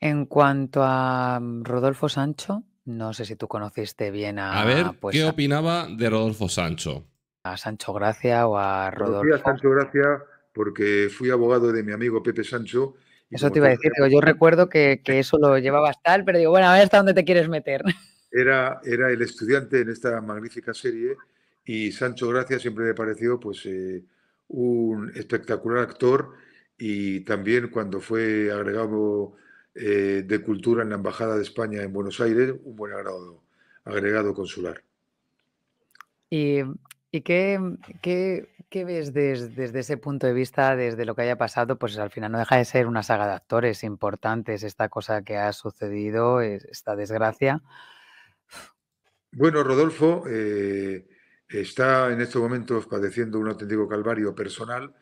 En cuanto a mm, Rodolfo Sancho, no sé si tú conociste bien A a, ver, pues, ¿qué opinaba de Rodolfo Sancho? a Sancho Gracia o a Rodolfo? Conocí a Sancho Gracia porque fui abogado de mi amigo Pepe Sancho Eso te iba a decir, yo recuerdo que, eso lo llevabas tal, pero digo, bueno, a ver hasta dónde te quieres meter. era, era el estudiante en esta magnífica serie y Sancho Gracia siempre me pareció pues, eh, un espectacular actor y también cuando fue agregado eh, de Cultura en la Embajada de España en Buenos Aires, un buen agrado, agregado consular. ¿Y, qué, ves desde, ese punto de vista, desde lo que haya pasado? Pues al final no deja de ser una saga de actores importantes esta cosa que ha sucedido, esta desgracia. Bueno, Rodolfo eh, está en estos momentos padeciendo un auténtico calvario personal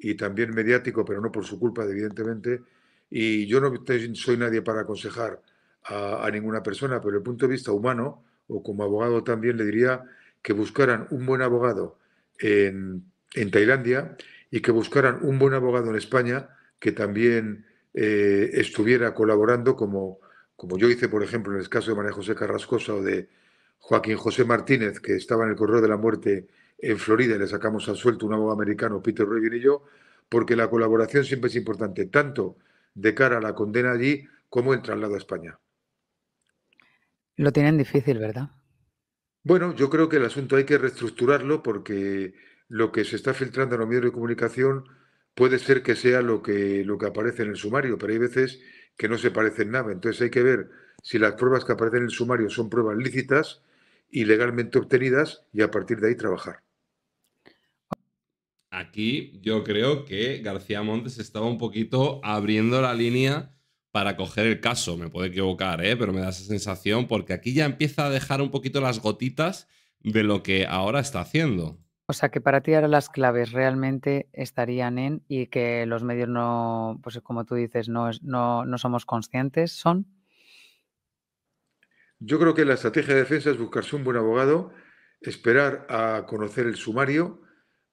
y también mediático, pero no por su culpa, evidentemente. Y yo no soy nadie para aconsejar a, ninguna persona, pero desde el punto de vista humano, o como abogado también, le diría que buscaran un buen abogado en, Tailandia y que buscaran un buen abogado en España que también eh, estuviera colaborando, como, como yo hice, por ejemplo, en el caso de María José Carrascosa o de Joaquín José Martínez, que estaba en el Correo de la muerte en Florida le sacamos al suelto un abogado americano, Peter Rubin y yo, porque la colaboración siempre es importante, tanto de cara a la condena allí como el traslado a España. Lo tienen difícil, ¿verdad? Bueno, yo creo que el asunto hay que reestructurarlo porque lo que se está filtrando en los medios de comunicación puede ser que sea lo que, lo que aparece en el sumario, pero hay veces que no se parecen nada. Entonces hay que ver si las pruebas que aparecen en el sumario son pruebas lícitas y legalmente obtenidas y a partir de ahí trabajar aquí yo creo que García Montes estaba un poquito abriendo la línea para coger el caso. Me puede equivocar, ¿eh? pero me da esa sensación porque aquí ya empieza a dejar un poquito las gotitas de lo que ahora está haciendo. O sea que para ti ahora las claves realmente estarían en y que los medios no, pues como tú dices, no, no, no somos conscientes, son. Yo creo que la estrategia de defensa es buscarse un buen abogado, esperar a conocer el sumario,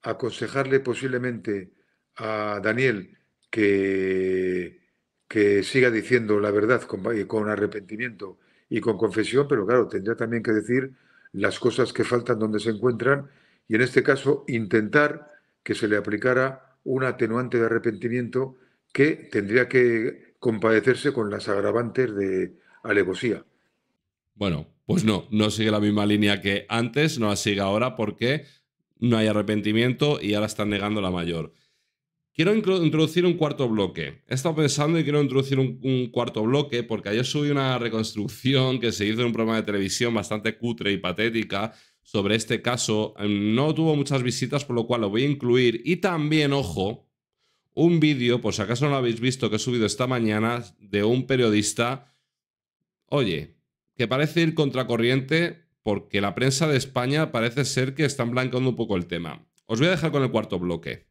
aconsejarle posiblemente a Daniel que, que siga diciendo la verdad con, eh, con, arrepentimiento y con confesión, pero claro, tendría también que decir las cosas que faltan donde se encuentran y en este caso intentar que se le aplicara un atenuante de arrepentimiento que tendría que compadecerse con las agravantes de alevosía. Bueno, pues no, no sigue la misma línea que antes, no la sigue ahora porque no hay arrepentimiento y ahora están negando la mayor. Quiero introducir un cuarto bloque. He estado pensando y quiero introducir un, cuarto bloque porque ayer subí una reconstrucción que se hizo en un programa de televisión bastante cutre y patética sobre este caso. Em, no tuvo muchas visitas, por lo cual lo voy a incluir. Y también, ojo, un vídeo, por si acaso no lo habéis visto, que he subido esta mañana de un periodista. Oye, que parece ir contracorriente, porque la prensa de España parece ser que están blanqueando un poco el tema. Os voy a dejar con el cuarto bloque.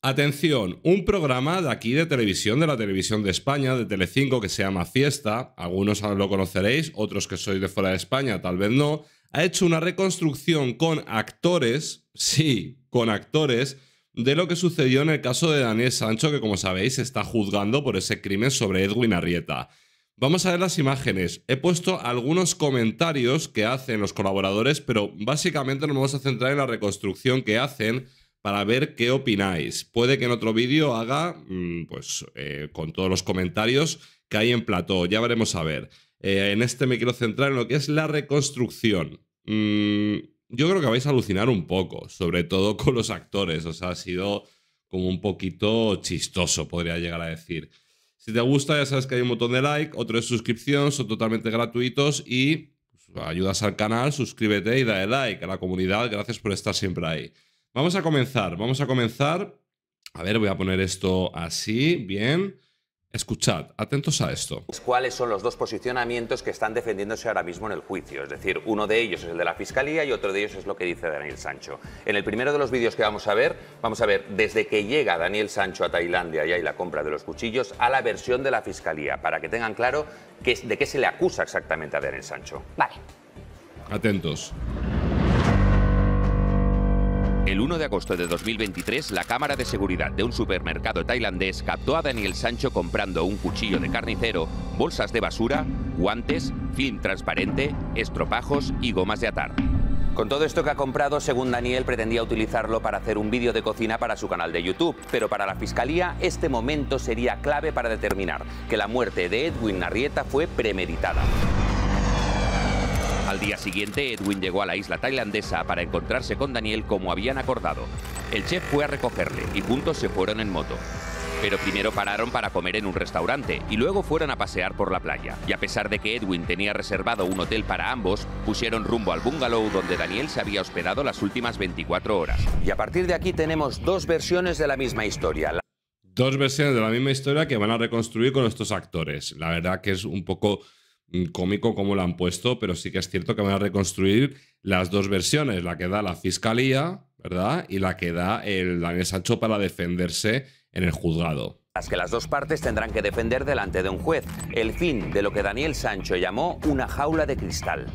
Atención, un programa de aquí de televisión, de la televisión de España, de Telecinco, que se llama Fiesta, algunos lo conoceréis, otros que sois de fuera de España tal vez no, ha hecho una reconstrucción con actores, sí, con actores, de lo que sucedió en el caso de Daniel Sancho, que como sabéis está juzgando por ese crimen sobre Edwin Arrieta. Vamos a ver las imágenes. He puesto algunos comentarios que hacen los colaboradores, pero básicamente nos vamos a centrar en la reconstrucción que hacen para ver qué opináis. Puede que en otro vídeo haga, mm, pues, eh, con todos los comentarios que hay en plató. Ya veremos a ver. Eh, en este me quiero centrar en lo que es la reconstrucción. Mm, yo creo que vais a alucinar un poco, sobre todo con los actores. O sea, ha sido como un poquito chistoso, podría llegar a decir. Si te gusta, ya sabes que hay un botón de like, otro de suscripción, son totalmente gratuitos y pues, ayudas al canal, suscríbete y dale like a la comunidad. Gracias por estar siempre ahí. Vamos a comenzar, vamos a comenzar. A ver, voy a poner esto así, bien. Escuchad, atentos a esto. ¿Cuáles son los dos posicionamientos que están defendiéndose ahora mismo en el juicio? Es decir, uno de ellos es el de la Fiscalía y otro de ellos es lo que dice Daniel Sancho. En el primero de los vídeos que vamos a ver, vamos a ver desde que llega Daniel Sancho a Tailandia y hay la compra de los cuchillos a la versión de la Fiscalía, para que tengan claro de qué se le acusa exactamente a Daniel Sancho. Vale. Atentos. El 1 de agosto de 2023, la cámara de seguridad de un supermercado tailandés captó a Daniel Sancho comprando un cuchillo de carnicero, bolsas de basura, guantes, film transparente, estropajos y gomas de atar. Con todo esto que ha comprado, según Daniel, pretendía utilizarlo para hacer un vídeo de cocina para su canal de YouTube, pero para la Fiscalía este momento sería clave para determinar que la muerte de Edwin Narrieta fue premeditada. Al día siguiente, Edwin llegó a la isla tailandesa para encontrarse con Daniel como habían acordado. El chef fue a recogerle y juntos se fueron en moto. Pero primero pararon para comer en un restaurante y luego fueron a pasear por la playa. Y a pesar de que Edwin tenía reservado un hotel para ambos, pusieron rumbo al bungalow donde Daniel se había hospedado las últimas 24 horas. Y a partir de aquí tenemos dos versiones de la misma historia. Dos versiones de la misma historia que van a reconstruir con estos actores. La verdad que es un poco cómico como lo han puesto, pero sí que es cierto que van a reconstruir las dos versiones, la que da la fiscalía, ¿verdad? Y la que da el Daniel Sancho para defenderse en el juzgado. Las que las dos partes tendrán que defender delante de un juez, el fin de lo que Daniel Sancho llamó una jaula de cristal.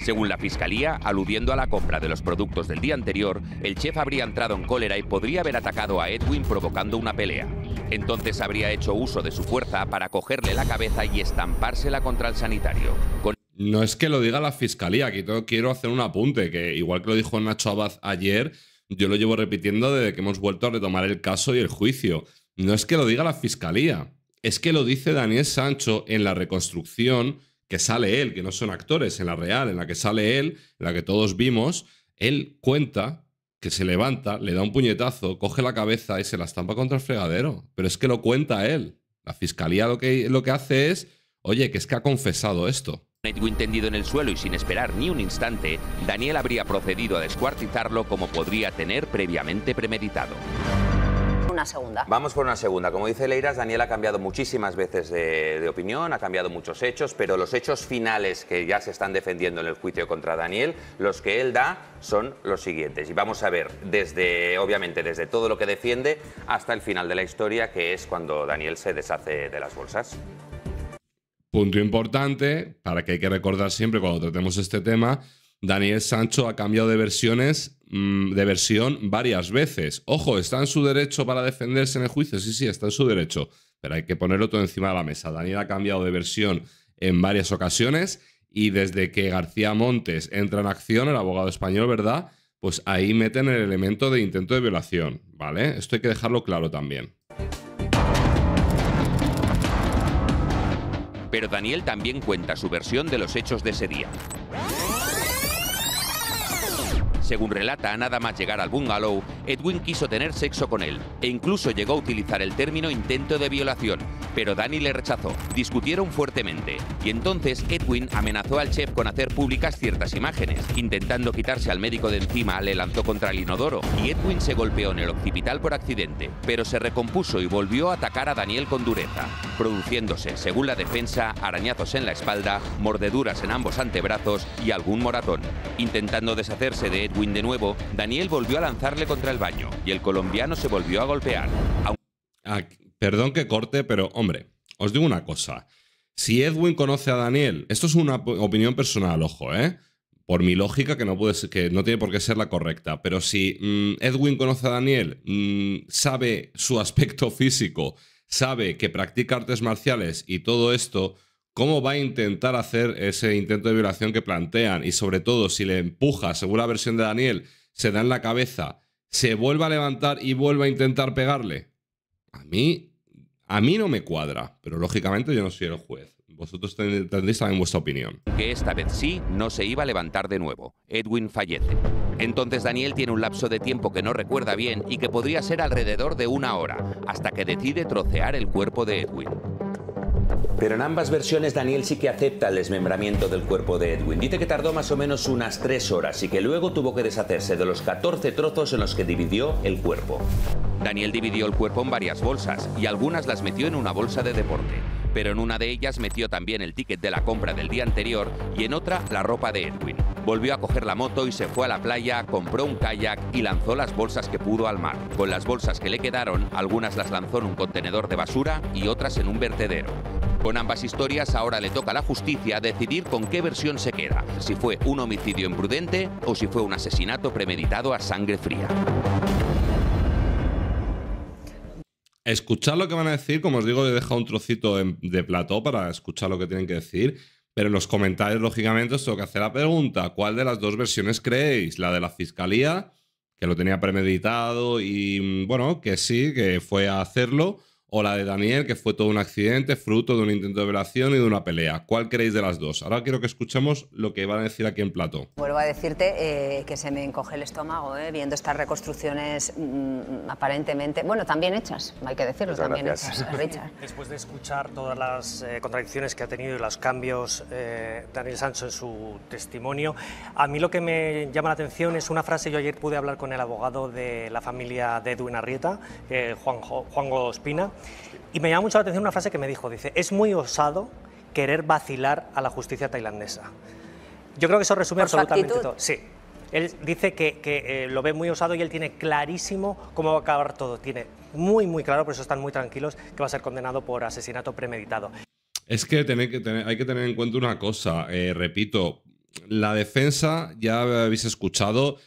Según la fiscalía, aludiendo a la compra de los productos del día anterior, el chef habría entrado en cólera y podría haber atacado a Edwin provocando una pelea. Entonces habría hecho uso de su fuerza para cogerle la cabeza y estampársela contra el sanitario. no es que lo diga la fiscalía, aquí quiero hacer un apunte, que igual que lo dijo Nacho Abad ayer, yo lo llevo repitiendo desde que hemos vuelto a retomar el caso y el juicio. No es que lo diga la fiscalía, es que lo dice Daniel Sancho en la reconstrucción que sale él, que no son actores, en la real, en la que sale él, en la que todos vimos, él cuenta que se levanta, le da un puñetazo, coge la cabeza y se la estampa contra el fregadero. Pero es que lo cuenta él. La fiscalía lo que, lo que hace es, oye, que es que ha confesado esto. ...entendido en el suelo y sin esperar ni un instante, Daniel habría procedido a descuartizarlo como podría tener previamente premeditado. Vamos por una segunda. Como dice Leiras, Daniel ha cambiado muchísimas veces de, de opinión, ha cambiado muchos hechos, pero los hechos finales que ya se están defendiendo en el juicio contra Daniel, los que él da son los siguientes. Y vamos a ver desde, obviamente, desde todo lo que defiende hasta el final de la historia, que es cuando Daniel se deshace de las bolsas. Punto importante, para que hay que recordar siempre cuando tratemos este tema, Daniel Sancho ha cambiado de versiones mm, de versión varias veces. Ojo, está en su derecho para defenderse en el juicio. Sí, sí, está en su derecho. Pero hay que ponerlo todo encima de la mesa. Daniel ha cambiado de versión en varias ocasiones y desde que García Montes entra en acción, el abogado español, ¿verdad? Pues ahí meten el elemento de intento de violación, ¿vale? Esto hay que dejarlo claro también. Pero Daniel también cuenta su versión de los hechos de ese día. Según relata, nada más llegar al bungalow, Edwin quiso tener sexo con él e incluso llegó a utilizar el término intento de violación, pero Dani le rechazó. Discutieron fuertemente y entonces Edwin amenazó al chef con hacer públicas ciertas imágenes. Intentando quitarse al médico de encima, le lanzó contra el inodoro y Edwin se golpeó en el occipital por accidente, pero se recompuso y volvió a atacar a Daniel con dureza, produciéndose, según la defensa, arañazos en la espalda, mordeduras en ambos antebrazos y algún moratón. Intentando deshacerse de Edwin, de nuevo, Daniel volvió a lanzarle contra el baño y el colombiano se volvió a golpear. Ah, perdón que corte, pero hombre, os digo una cosa. Si Edwin conoce a Daniel, esto es una opinión personal, ojo, ¿eh? Por mi lógica, que no, puede que no tiene por qué ser la correcta, pero si mm, Edwin conoce a Daniel, mm, sabe su aspecto físico, sabe que practica artes marciales y todo esto, ¿Cómo va a intentar hacer ese intento de violación que plantean? Y sobre todo, si le empuja, según la versión de Daniel, se da en la cabeza, se vuelve a levantar y vuelve a intentar pegarle. A mí, a mí no me cuadra, pero lógicamente yo no soy el juez. Vosotros tendréis también vuestra opinión. Que esta vez sí, no se iba a levantar de nuevo. Edwin fallece. Entonces Daniel tiene un lapso de tiempo que no recuerda bien y que podría ser alrededor de una hora, hasta que decide trocear el cuerpo de Edwin. Pero en ambas versiones Daniel sí que acepta el desmembramiento del cuerpo de Edwin. Dice que tardó más o menos unas tres horas y que luego tuvo que deshacerse de los 14 trozos en los que dividió el cuerpo. Daniel dividió el cuerpo en varias bolsas y algunas las metió en una bolsa de deporte, pero en una de ellas metió también el ticket de la compra del día anterior y en otra la ropa de Edwin. Volvió a coger la moto y se fue a la playa, compró un kayak y lanzó las bolsas que pudo al mar. Con las bolsas que le quedaron, algunas las lanzó en un contenedor de basura y otras en un vertedero. Con ambas historias ahora le toca a la justicia decidir con qué versión se queda, si fue un homicidio imprudente o si fue un asesinato premeditado a sangre fría. Escuchad lo que van a decir, como os digo, he dejado un trocito de, plato plató para escuchar lo que tienen que decir, pero en los comentarios, lógicamente, os tengo que hacer la pregunta, ¿cuál de las dos versiones creéis? ¿La de la fiscalía, que lo tenía premeditado y, mm, bueno, que sí, que fue a hacerlo? o la de Daniel, que fue todo un accidente, fruto de un intento de violación y de una pelea. ¿Cuál creéis de las dos? Ahora quiero que escuchemos lo que van a decir aquí en plato. Vuelvo a decirte eh, que se me encoge el estómago eh, viendo estas reconstrucciones mm, aparentemente, bueno, también hechas, hay que decirlo, también hechas, Después de escuchar todas las eh, contradicciones que ha tenido y los cambios Daniel Sancho en su testimonio, a mí lo que me llama la atención es una frase, yo ayer pude hablar con el abogado de la familia de Edwin Arrieta, Juan Juanjo Espina, y me llama mucho la atención una frase que me dijo, dice, es muy osado querer vacilar a la justicia tailandesa. Yo creo que eso resume absolutamente todo. Sí. Él dice que, eh, lo ve muy osado y él tiene clarísimo cómo va a acabar todo. Tiene muy, muy claro, por eso están muy tranquilos, que va a ser condenado por asesinato premeditado. Es que, hay que tener en cuenta una cosa, eh, repito, la defensa, ya habéis escuchado,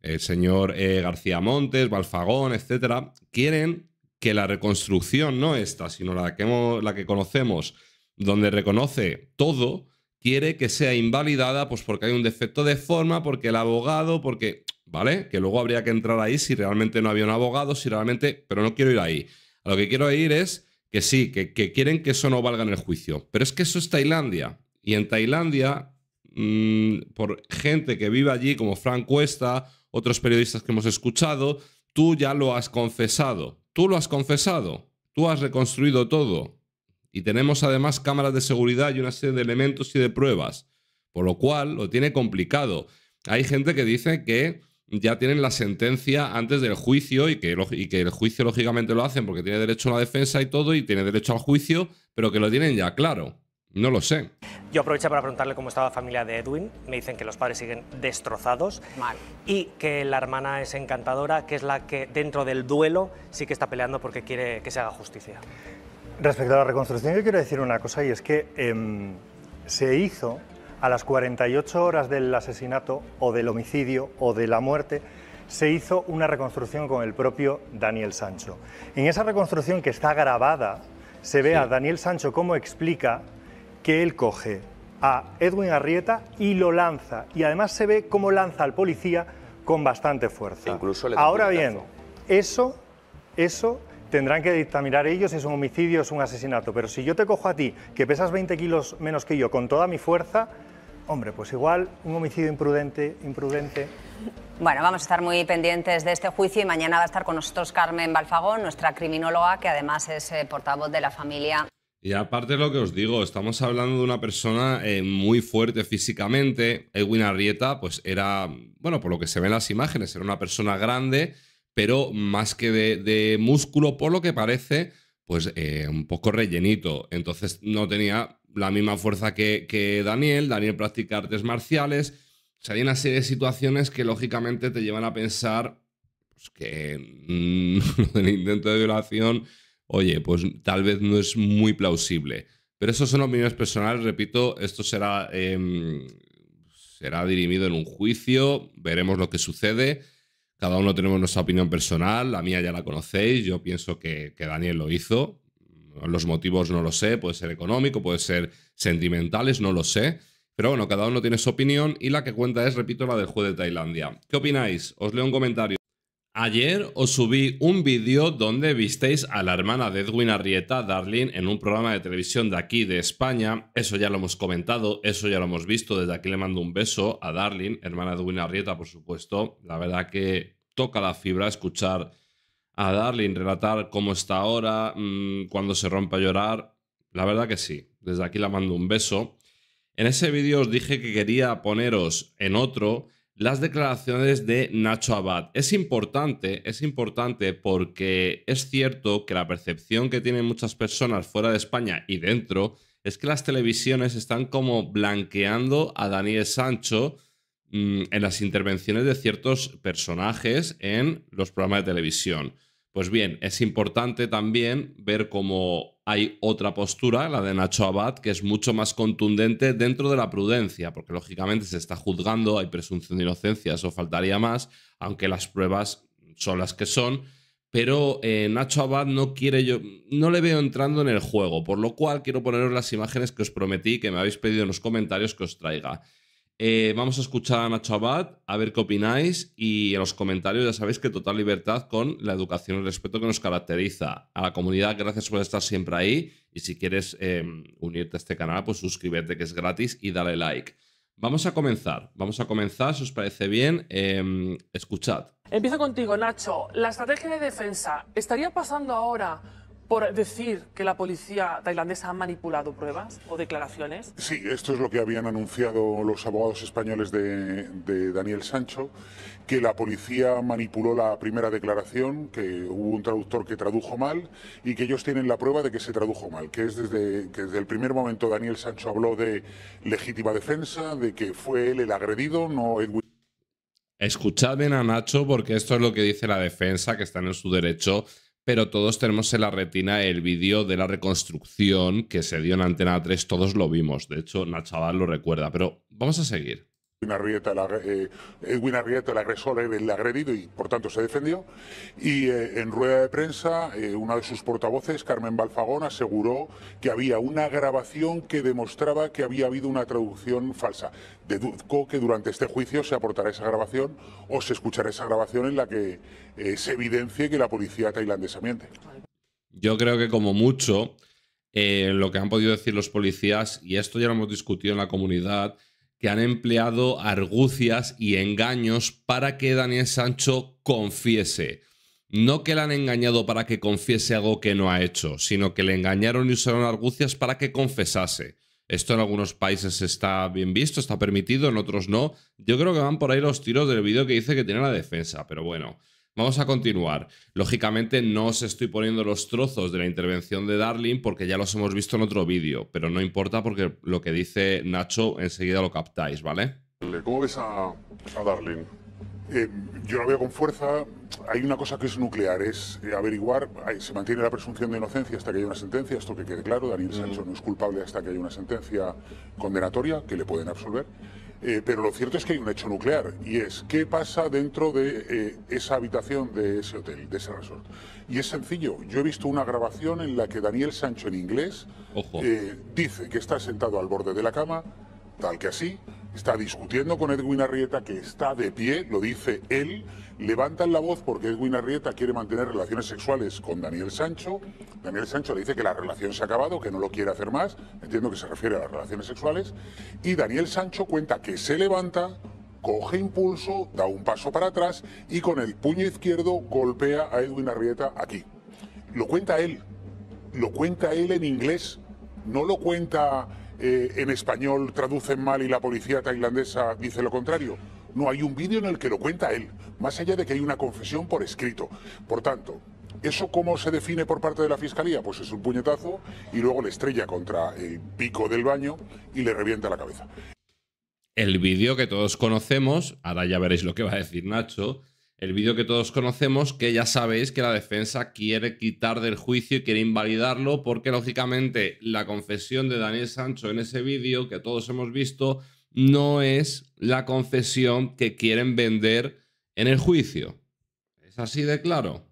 el señor eh, García Montes, Balfagón, etcétera, quieren que la reconstrucción, no esta, sino la que, la que conocemos, donde reconoce todo, quiere que sea invalidada pues porque hay un defecto de forma, porque el abogado, porque, ¿vale? Que luego habría que entrar ahí si realmente no había un abogado, si realmente, pero no quiero ir ahí. A lo que quiero ir es que sí, que, quieren que eso no valga en el juicio. Pero es que eso es Tailandia. Y en Tailandia, mm, por gente que vive allí, como Frank Cuesta, otros periodistas que hemos escuchado, tú ya lo has confesado. Tú lo has confesado, tú has reconstruido todo. Y tenemos además cámaras de seguridad y una serie de elementos y de pruebas, por lo cual lo tiene complicado. Hay gente que dice que ya tienen la sentencia antes del juicio y que, el juicio lógicamente lo hacen porque tiene derecho a la defensa y todo y tiene derecho al juicio, pero que lo tienen ya claro. No lo sé. Yo aprovecho para preguntarle cómo estaba la familia de Edwin. Me dicen que los padres siguen destrozados. Mal. Y que la hermana es encantadora, que es la que dentro del duelo sí que está peleando porque quiere que se haga justicia. Respecto a la reconstrucción, yo quiero decir una cosa y es que em, se hizo a las 48 horas del asesinato o del homicidio o de la muerte, se hizo una reconstrucción con el propio Daniel Sancho. En esa reconstrucción que está grabada, se ve a Daniel Sancho cómo explica que él coge a Edwin Arrieta y lo lanza. Y además se ve cómo lanza al policía con bastante fuerza. E incluso Ahora bien, eso, eso tendrán que dictaminar ellos si es un homicidio o es un asesinato. Pero si yo te cojo a ti, que pesas 20 kilos menos que yo, con toda mi fuerza, hombre, pues igual un homicidio imprudente, imprudente. Bueno, vamos a estar muy pendientes de este juicio y mañana va a estar con nosotros Carmen Balfagón, nuestra criminóloga, que además es eh, portavoz de la familia. Y aparte lo que os digo, estamos hablando de una persona eh, muy fuerte físicamente. Edwin Arrieta, pues era, bueno, por lo que se ven las imágenes, era una persona grande, pero más que de, músculo, por lo que parece, pues eh, un poco rellenito. Entonces no tenía la misma fuerza que, Daniel. Daniel practica artes marciales. O sea, hay una serie de situaciones que lógicamente te llevan a pensar pues, que mm, el intento de violación oye, pues tal vez no es muy plausible. Pero eso son opiniones personales, repito, esto será, em, será dirimido en un juicio, veremos lo que sucede. Cada uno tenemos nuestra opinión personal, la mía ya la conocéis, yo pienso que, que Daniel lo hizo. Los motivos no lo sé, puede ser económico, puede ser sentimentales, no lo sé. Pero bueno, cada uno tiene su opinión y la que cuenta es, repito, la del juez de Tailandia. ¿Qué opináis? Os leo un comentario. Ayer os subí un vídeo donde visteis a la hermana de Edwin Arrieta, Darlene, en un programa de televisión de aquí, de España. Eso ya lo hemos comentado, eso ya lo hemos visto. Desde aquí le mando un beso a Darlene, hermana de Edwin Arrieta, por supuesto. La verdad que toca la fibra escuchar a Darlene relatar cómo está ahora, mm, cuando se rompe a llorar. La verdad que sí. Desde aquí la mando un beso. En ese vídeo os dije que quería poneros en otro las declaraciones de Nacho Abad. Es importante, es importante porque es cierto que la percepción que tienen muchas personas fuera de España y dentro es que las televisiones están como blanqueando a Daniel Sancho mm, en las intervenciones de ciertos personajes en los programas de televisión. Pues bien, es importante también ver cómo hay otra postura, la de Nacho Abad, que es mucho más contundente dentro de la prudencia, porque lógicamente se está juzgando, hay presunción de inocencia, eso faltaría más, aunque las pruebas son las que son. Pero eh, Nacho Abad no quiere yo, no le veo entrando en el juego, por lo cual quiero poneros las imágenes que os prometí, que me habéis pedido en los comentarios que os traiga. Eh, vamos a escuchar a Nacho Abad, a ver qué opináis y en los comentarios ya sabéis que total libertad con la educación y el respeto que nos caracteriza. A la comunidad, gracias por estar siempre ahí y si quieres em, unirte a este canal, pues suscríbete que es gratis y dale like. Vamos a comenzar, vamos a comenzar, si os parece bien, em, escuchad. Empiezo contigo, Nacho. La estrategia de defensa, ¿estaría pasando ahora por decir que la policía tailandesa ha manipulado pruebas o declaraciones? Sí, esto es lo que habían anunciado los abogados españoles de, Daniel Sancho, que la policía manipuló la primera declaración, que hubo un traductor que tradujo mal y que ellos tienen la prueba de que se tradujo mal, que es desde que desde el primer momento Daniel Sancho habló de legítima defensa, de que fue él el agredido, no Edwin. Escuchad bien a Nacho porque esto es lo que dice la defensa, que están en su derecho pero todos tenemos en la retina el vídeo de la reconstrucción que se dio en Antena 3, todos lo vimos, de hecho Nachaval lo recuerda, pero vamos a seguir. Eh, Edwin Arrieta, el agresor, el agredido y por tanto se defendió. Y eh, en rueda de prensa, uno eh, una de sus portavoces, Carmen Balfagón, aseguró que había una grabación que demostraba que había habido una traducción falsa. Deduzco que durante este juicio se aportará esa grabación o se escuchará esa grabación en la que se evidencie que la policía tailandesa miente. Yo creo que como mucho lo que han podido decir los policías, y esto ya lo hemos discutido en la comunidad, que han empleado argucias y engaños para que Daniel Sancho confiese. No que le han engañado para que confiese algo que no ha hecho, sino que le engañaron y usaron argucias para que confesase. Esto en algunos países está bien visto, está permitido, en otros no. Yo creo que van por ahí los tiros del vídeo que dice que tiene la defensa, pero bueno. Vamos a continuar. Lógicamente no os estoy poniendo los trozos de la intervención de Darling porque ya los hemos visto en otro vídeo, pero no importa porque lo que dice Nacho enseguida lo captáis, ¿vale? ¿Cómo ves a, a Darling? Eh, yo lo veo con fuerza. Hay una cosa que es nuclear, es eh, averiguar, se mantiene la presunción de inocencia hasta que haya una sentencia, esto que quede claro, Daniel Sancho no es culpable hasta que haya una sentencia condenatoria que le pueden absolver. Eh, pero lo cierto es que hay un hecho nuclear y es qué pasa dentro de eh, esa habitación de ese hotel, de ese resort. Y es sencillo, yo he visto una grabación en la que Daniel Sancho en inglés eh, dice que está sentado al borde de la cama, tal que así, está discutiendo con Edwin Arrieta, que está de pie, lo dice él, levantan la voz porque Edwin Arrieta quiere mantener relaciones sexuales con Daniel Sancho, Daniel Sancho le dice que la relación se ha acabado, que no lo quiere hacer más, entiendo que se refiere a las relaciones sexuales, y Daniel Sancho cuenta que se levanta, coge impulso, da un paso para atrás y con el puño izquierdo golpea a Edwin Arrieta aquí. Lo cuenta él, lo cuenta él en inglés, no lo cuenta eh, en español traducen mal y la policía tailandesa dice lo contrario. No hay un vídeo en el que lo cuenta él, más allá de que hay una confesión por escrito. Por tanto, ¿Eso cómo se define por parte de la fiscalía? Pues es un puñetazo y luego le estrella contra el pico del baño y le revienta la cabeza. El vídeo que todos conocemos, ahora ya veréis lo que va a decir Nacho, el vídeo que todos conocemos, que ya sabéis que la defensa quiere quitar del juicio y quiere invalidarlo, porque lógicamente la confesión de Daniel Sancho en ese vídeo que todos hemos visto no es la confesión que quieren vender en el juicio. Es así de claro.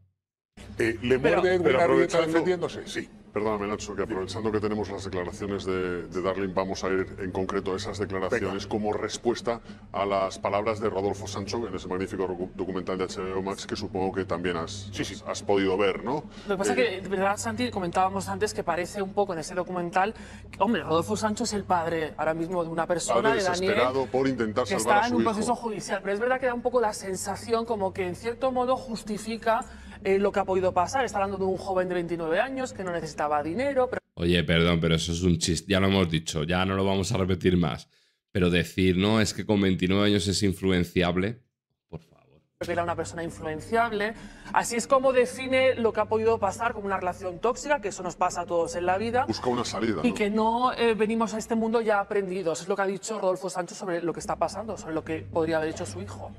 Eh, ¿Le muerde pero, defendiéndose? Sí. Perdóname, Nacho, que aprovechando que tenemos las declaraciones de, de Darling, vamos a ir en concreto a esas declaraciones como respuesta a las palabras de Rodolfo Sancho en ese magnífico documental de HBO Max que supongo que también has, sí, sí. has, podido ver, ¿no? Lo que pasa eh, es que, ¿verdad, Santi? Comentábamos antes que parece un poco en ese documental hombre, Rodolfo Sancho es el padre ahora mismo de una persona, de Daniel, por intentar que está en un proceso judicial, pero es verdad que da un poco la sensación como que en cierto modo justifica eh, lo que ha podido pasar. Está hablando de un joven de 29 años que no necesitaba dinero. Oye, perdón, pero eso es un chiste. Ya lo hemos dicho, ya no lo vamos a repetir más. Pero decir, no, es que con 29 años es influenciable por favor. era una persona influenciable. Así es como define lo que ha podido pasar como una relación tóxica, que eso nos pasa a todos en la vida. Busca una salida. Y que no eh, venimos a este mundo ya aprendidos. Es lo que ha dicho Rodolfo Sancho sobre lo que está pasando, sobre lo que podría haber hecho su hijo.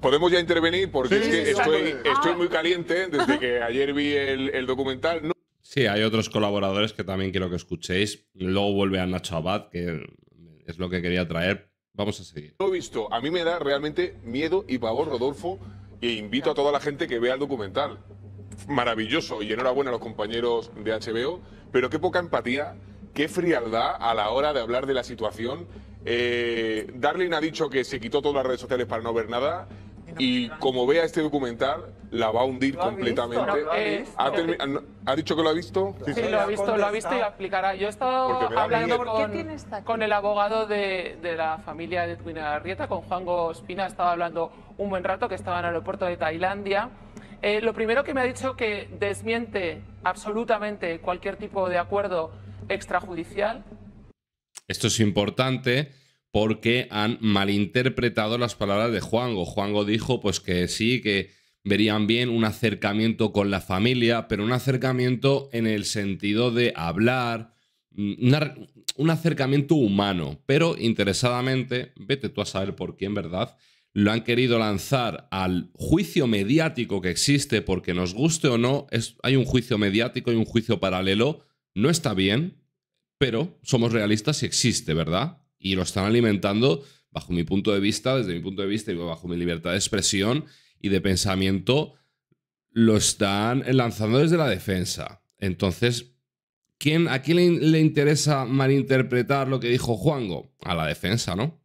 Podemos ya intervenir porque estoy, ah, estoy, muy ah. caliente desde que ayer vi el, documental. Sí, hay otros colaboradores que también quiero que escuchéis. Luego vuelve a Nacho Abad, que es lo que quería traer. Vamos a seguir. Lo he visto. A mí me da realmente miedo y pavor, Rodolfo, e invito a toda la gente que vea el documental. Maravilloso y enhorabuena a los compañeros de HBO, pero qué poca empatía, qué frialdad a la hora de hablar de la situación eh, Darlene ha dicho que se quitó todas las redes sociales para no ver nada. Y como vea este documental, la va a hundir completamente. ¿Ha, dicho que lo ha visto? Sí, lo ha visto, y lo explicará. Yo he estado hablando con, el abogado de, la familia de Edwin Arrieta, con Juanjo Espina, estado hablando un buen rato, que estaba en el aeropuerto de Tailandia. Eh, lo primero que me ha dicho que desmiente absolutamente cualquier tipo de acuerdo extrajudicial, esto es importante porque han malinterpretado las palabras de Juango. Juango dijo pues que sí, que verían bien un acercamiento con la familia, pero un acercamiento en el sentido de hablar, mm, un acercamiento humano, pero interesadamente, vete tú a saber por quién, ¿verdad? Lo han querido lanzar al juicio mediático que existe, porque nos guste o no, hay un juicio mediático y un juicio paralelo, no está bien, pero somos realistas y existe, ¿verdad? Y lo están alimentando bajo mi punto de vista, desde mi punto de vista y bajo mi libertad de expresión y de pensamiento, lo están lanzando desde la defensa. Entonces, ¿a quién le, le interesa malinterpretar lo que dijo Juango? A la defensa, ¿no?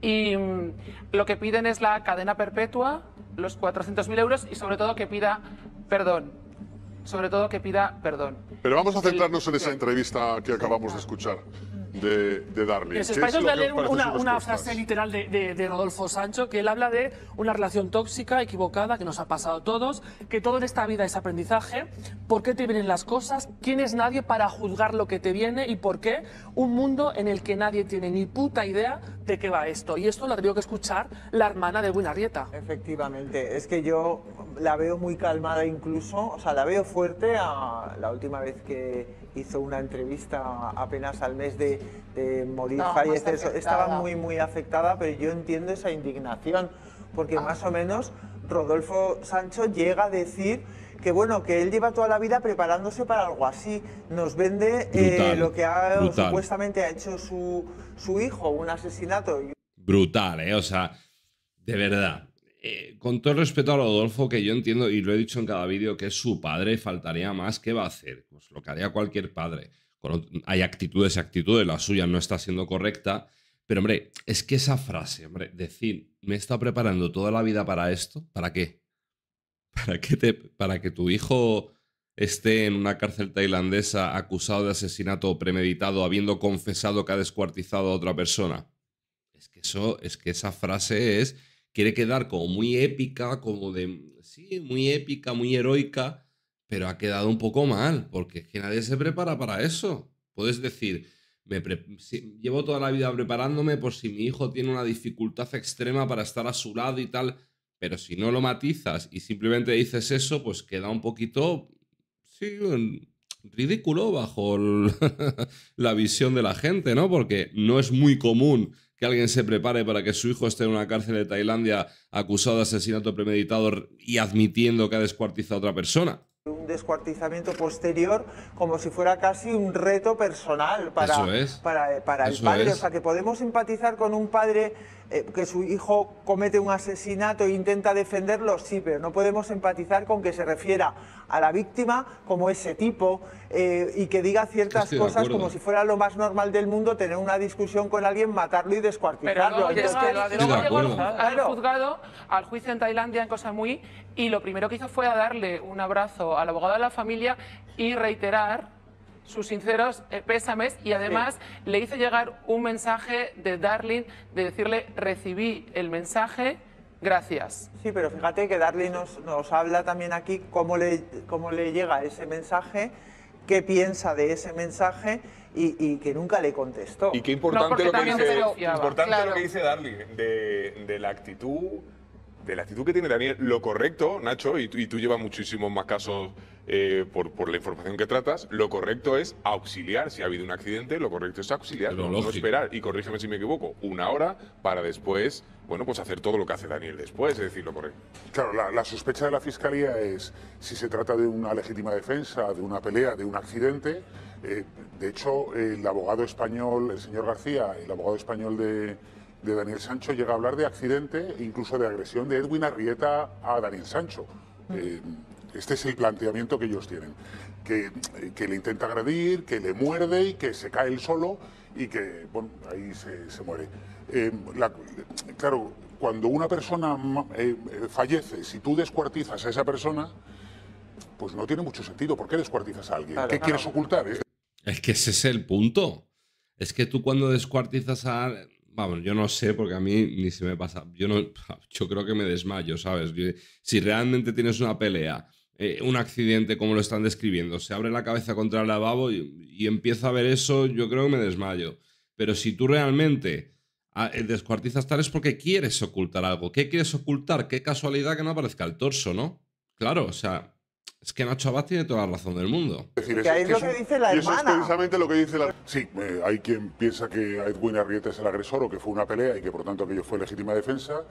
Y mm, lo que piden es la cadena perpetua, los 400.000 euros y sobre todo que pida perdón sobre todo que pida perdón. Pero vamos a centrarnos en esa entrevista que acabamos de escuchar de, de Darling. voy a leer una, frase literal de, de, Rodolfo Sancho, que él habla de una relación tóxica, equivocada, que nos ha pasado a todos, que todo en esta vida es aprendizaje, por qué te vienen las cosas, quién es nadie para juzgar lo que te viene y por qué un mundo en el que nadie tiene ni puta idea de qué va esto. Y esto lo tenido que escuchar la hermana de Buenarrieta. Efectivamente, es que yo la veo muy calmada incluso, o sea, la veo fuerte a la última vez que hizo una entrevista apenas al mes de, de morir, no, este, estaba muy, muy afectada, pero yo entiendo esa indignación, porque ah. más o menos Rodolfo Sancho llega a decir que bueno, que él lleva toda la vida preparándose para algo así. Nos vende eh, lo que supuestamente ha hecho su, su, hijo, un asesinato. Brutal, ¿eh? O sea, de verdad. Eh, con todo el respeto a Rodolfo, que yo entiendo y lo he dicho en cada vídeo, que es su padre, faltaría más. ¿Qué va a hacer? Pues lo que haría cualquier padre. Hay actitudes y actitudes, la suya no está siendo correcta. Pero hombre, es que esa frase, hombre, decir, me he estado preparando toda la vida para esto, ¿para qué? para que, te, para que tu hijo esté en una cárcel tailandesa acusado de asesinato premeditado, habiendo confesado que ha descuartizado a otra persona. Es que eso, es que esa frase es. Quiere quedar como muy épica, como de. Sí, muy épica, muy heroica, pero ha quedado un poco mal, porque es que nadie se prepara para eso. Puedes decir, me llevo toda la vida preparándome por si mi hijo tiene una dificultad extrema para estar a su lado y tal. Pero si no lo matizas y simplemente dices eso, pues queda un poquito, ridículo bajo la visión de la gente, ¿no? Porque no es muy común que alguien se prepare para que su hijo esté en una cárcel de Tailandia acusado de asesinato premeditado y admitiendo que ha descuartizado a otra persona descuartizamiento posterior como si fuera casi un reto personal para, para, para el padre. O sea, que podemos empatizar con un padre eh, que su hijo comete un asesinato e intenta defenderlo, sí, pero no podemos empatizar con que se refiera a la víctima como ese tipo eh, y que diga ciertas cosas como si fuera lo más normal del mundo tener una discusión con alguien, matarlo y descuartizarlo. luego llegó al juzgado, al juicio en Tailandia en cosa muy y lo primero que hizo fue a darle un abrazo a la abogado de la familia y reiterar sus sinceros eh, pésames y además le hice llegar un mensaje de Darling de decirle recibí el mensaje. Gracias. Sí, pero fíjate que Darling nos, nos habla también aquí cómo le, cómo le llega ese mensaje, qué piensa de ese mensaje y, que nunca le contestó. Y qué importante, lo, que dice, importante lo que dice Darling, de, de la actitud de la actitud que tiene Daniel, lo correcto, Nacho, y, tú llevas muchísimos más casos eh, por, la información que tratas, lo correcto es auxiliar. Si ha habido un accidente, lo correcto es auxiliar, no, esperar, y corrígeme si me equivoco, una hora para después, bueno, pues hacer todo lo que hace Daniel después, es decir, lo correcto. Claro, la, sospecha de la Fiscalía es si se trata de una legítima defensa, de una pelea, de un accidente. Eh, de hecho, el abogado español, el señor García, el abogado español de de Daniel Sancho llega a hablar de accidente e incluso de agresión de Edwin Arrieta a Daniel Sancho. Mm. Eh, este es el planteamiento que ellos tienen. Que, eh, que, le intenta agredir, que le muerde y que se cae él solo y que, bueno, ahí se, muere. Eh, claro, cuando una persona fallece, si tú descuartizas a esa persona, pues no tiene mucho sentido. ¿Por qué descuartizas a alguien? ¿Qué quieres ocultar? Es que ese es el punto. Es que tú cuando descuartizas a vamos, yo no sé porque a mí ni se me pasa. Yo, no, yo creo que me desmayo, ¿sabes? si realmente tienes una pelea, eh, un accidente como lo están describiendo, se abre la cabeza contra el lavabo y, y empieza a ver eso, yo creo que me desmayo. Pero si tú realmente ah, eh, descuartizas tal es porque quieres ocultar algo. ¿Qué quieres ocultar? Qué casualidad que no aparezca el torso, ¿no? Claro, o sea, es que Nacho Abad tiene toda la razón del mundo. Es es lo que dice la hermana. lo que dice la. Sí, eh, hay quien piensa que Edwin Arrieta es el agresor o que fue una pelea y que por tanto aquello fue legítima defensa.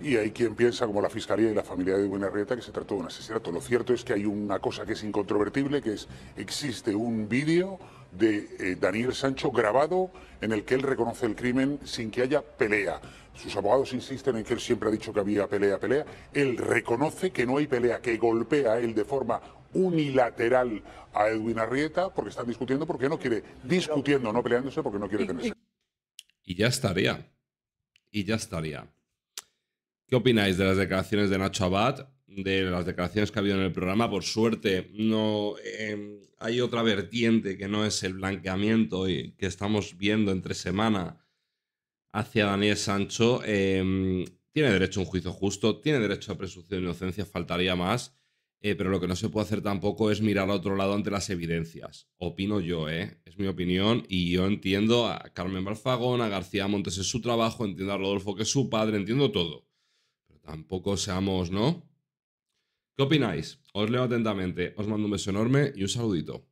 Y hay quien piensa, como la fiscalía y la familia de Edwin Arrieta, que se trató de un asesinato. Lo cierto es que hay una cosa que es incontrovertible, que es existe un vídeo de eh, Daniel Sancho grabado en el que él reconoce el crimen sin que haya pelea. Sus abogados insisten en que él siempre ha dicho que había pelea, pelea. Él reconoce que no hay pelea, que golpea a él de forma unilateral a Edwin Arrieta porque están discutiendo porque no quiere, discutiendo, no peleándose porque no quiere tenerse. Y ya estaría. Y ya estaría. ¿Qué opináis de las declaraciones de Nacho Abad? de las declaraciones que ha habido en el programa. Por suerte, no em, hay otra vertiente que no es el blanqueamiento y que estamos viendo entre semana hacia Daniel Sancho. Em, tiene derecho a un juicio justo, tiene derecho a presunción de inocencia, faltaría más. Eh, pero lo que no se puede hacer tampoco es mirar a otro lado ante las evidencias. Opino yo, ¿eh? Es mi opinión y yo entiendo a Carmen Balfagón, a García Montes es su trabajo, entiendo a Rodolfo que es su padre, entiendo todo. Pero tampoco seamos, ¿no? ¿Qué opináis? Os leo atentamente, os mando un beso enorme y un saludito.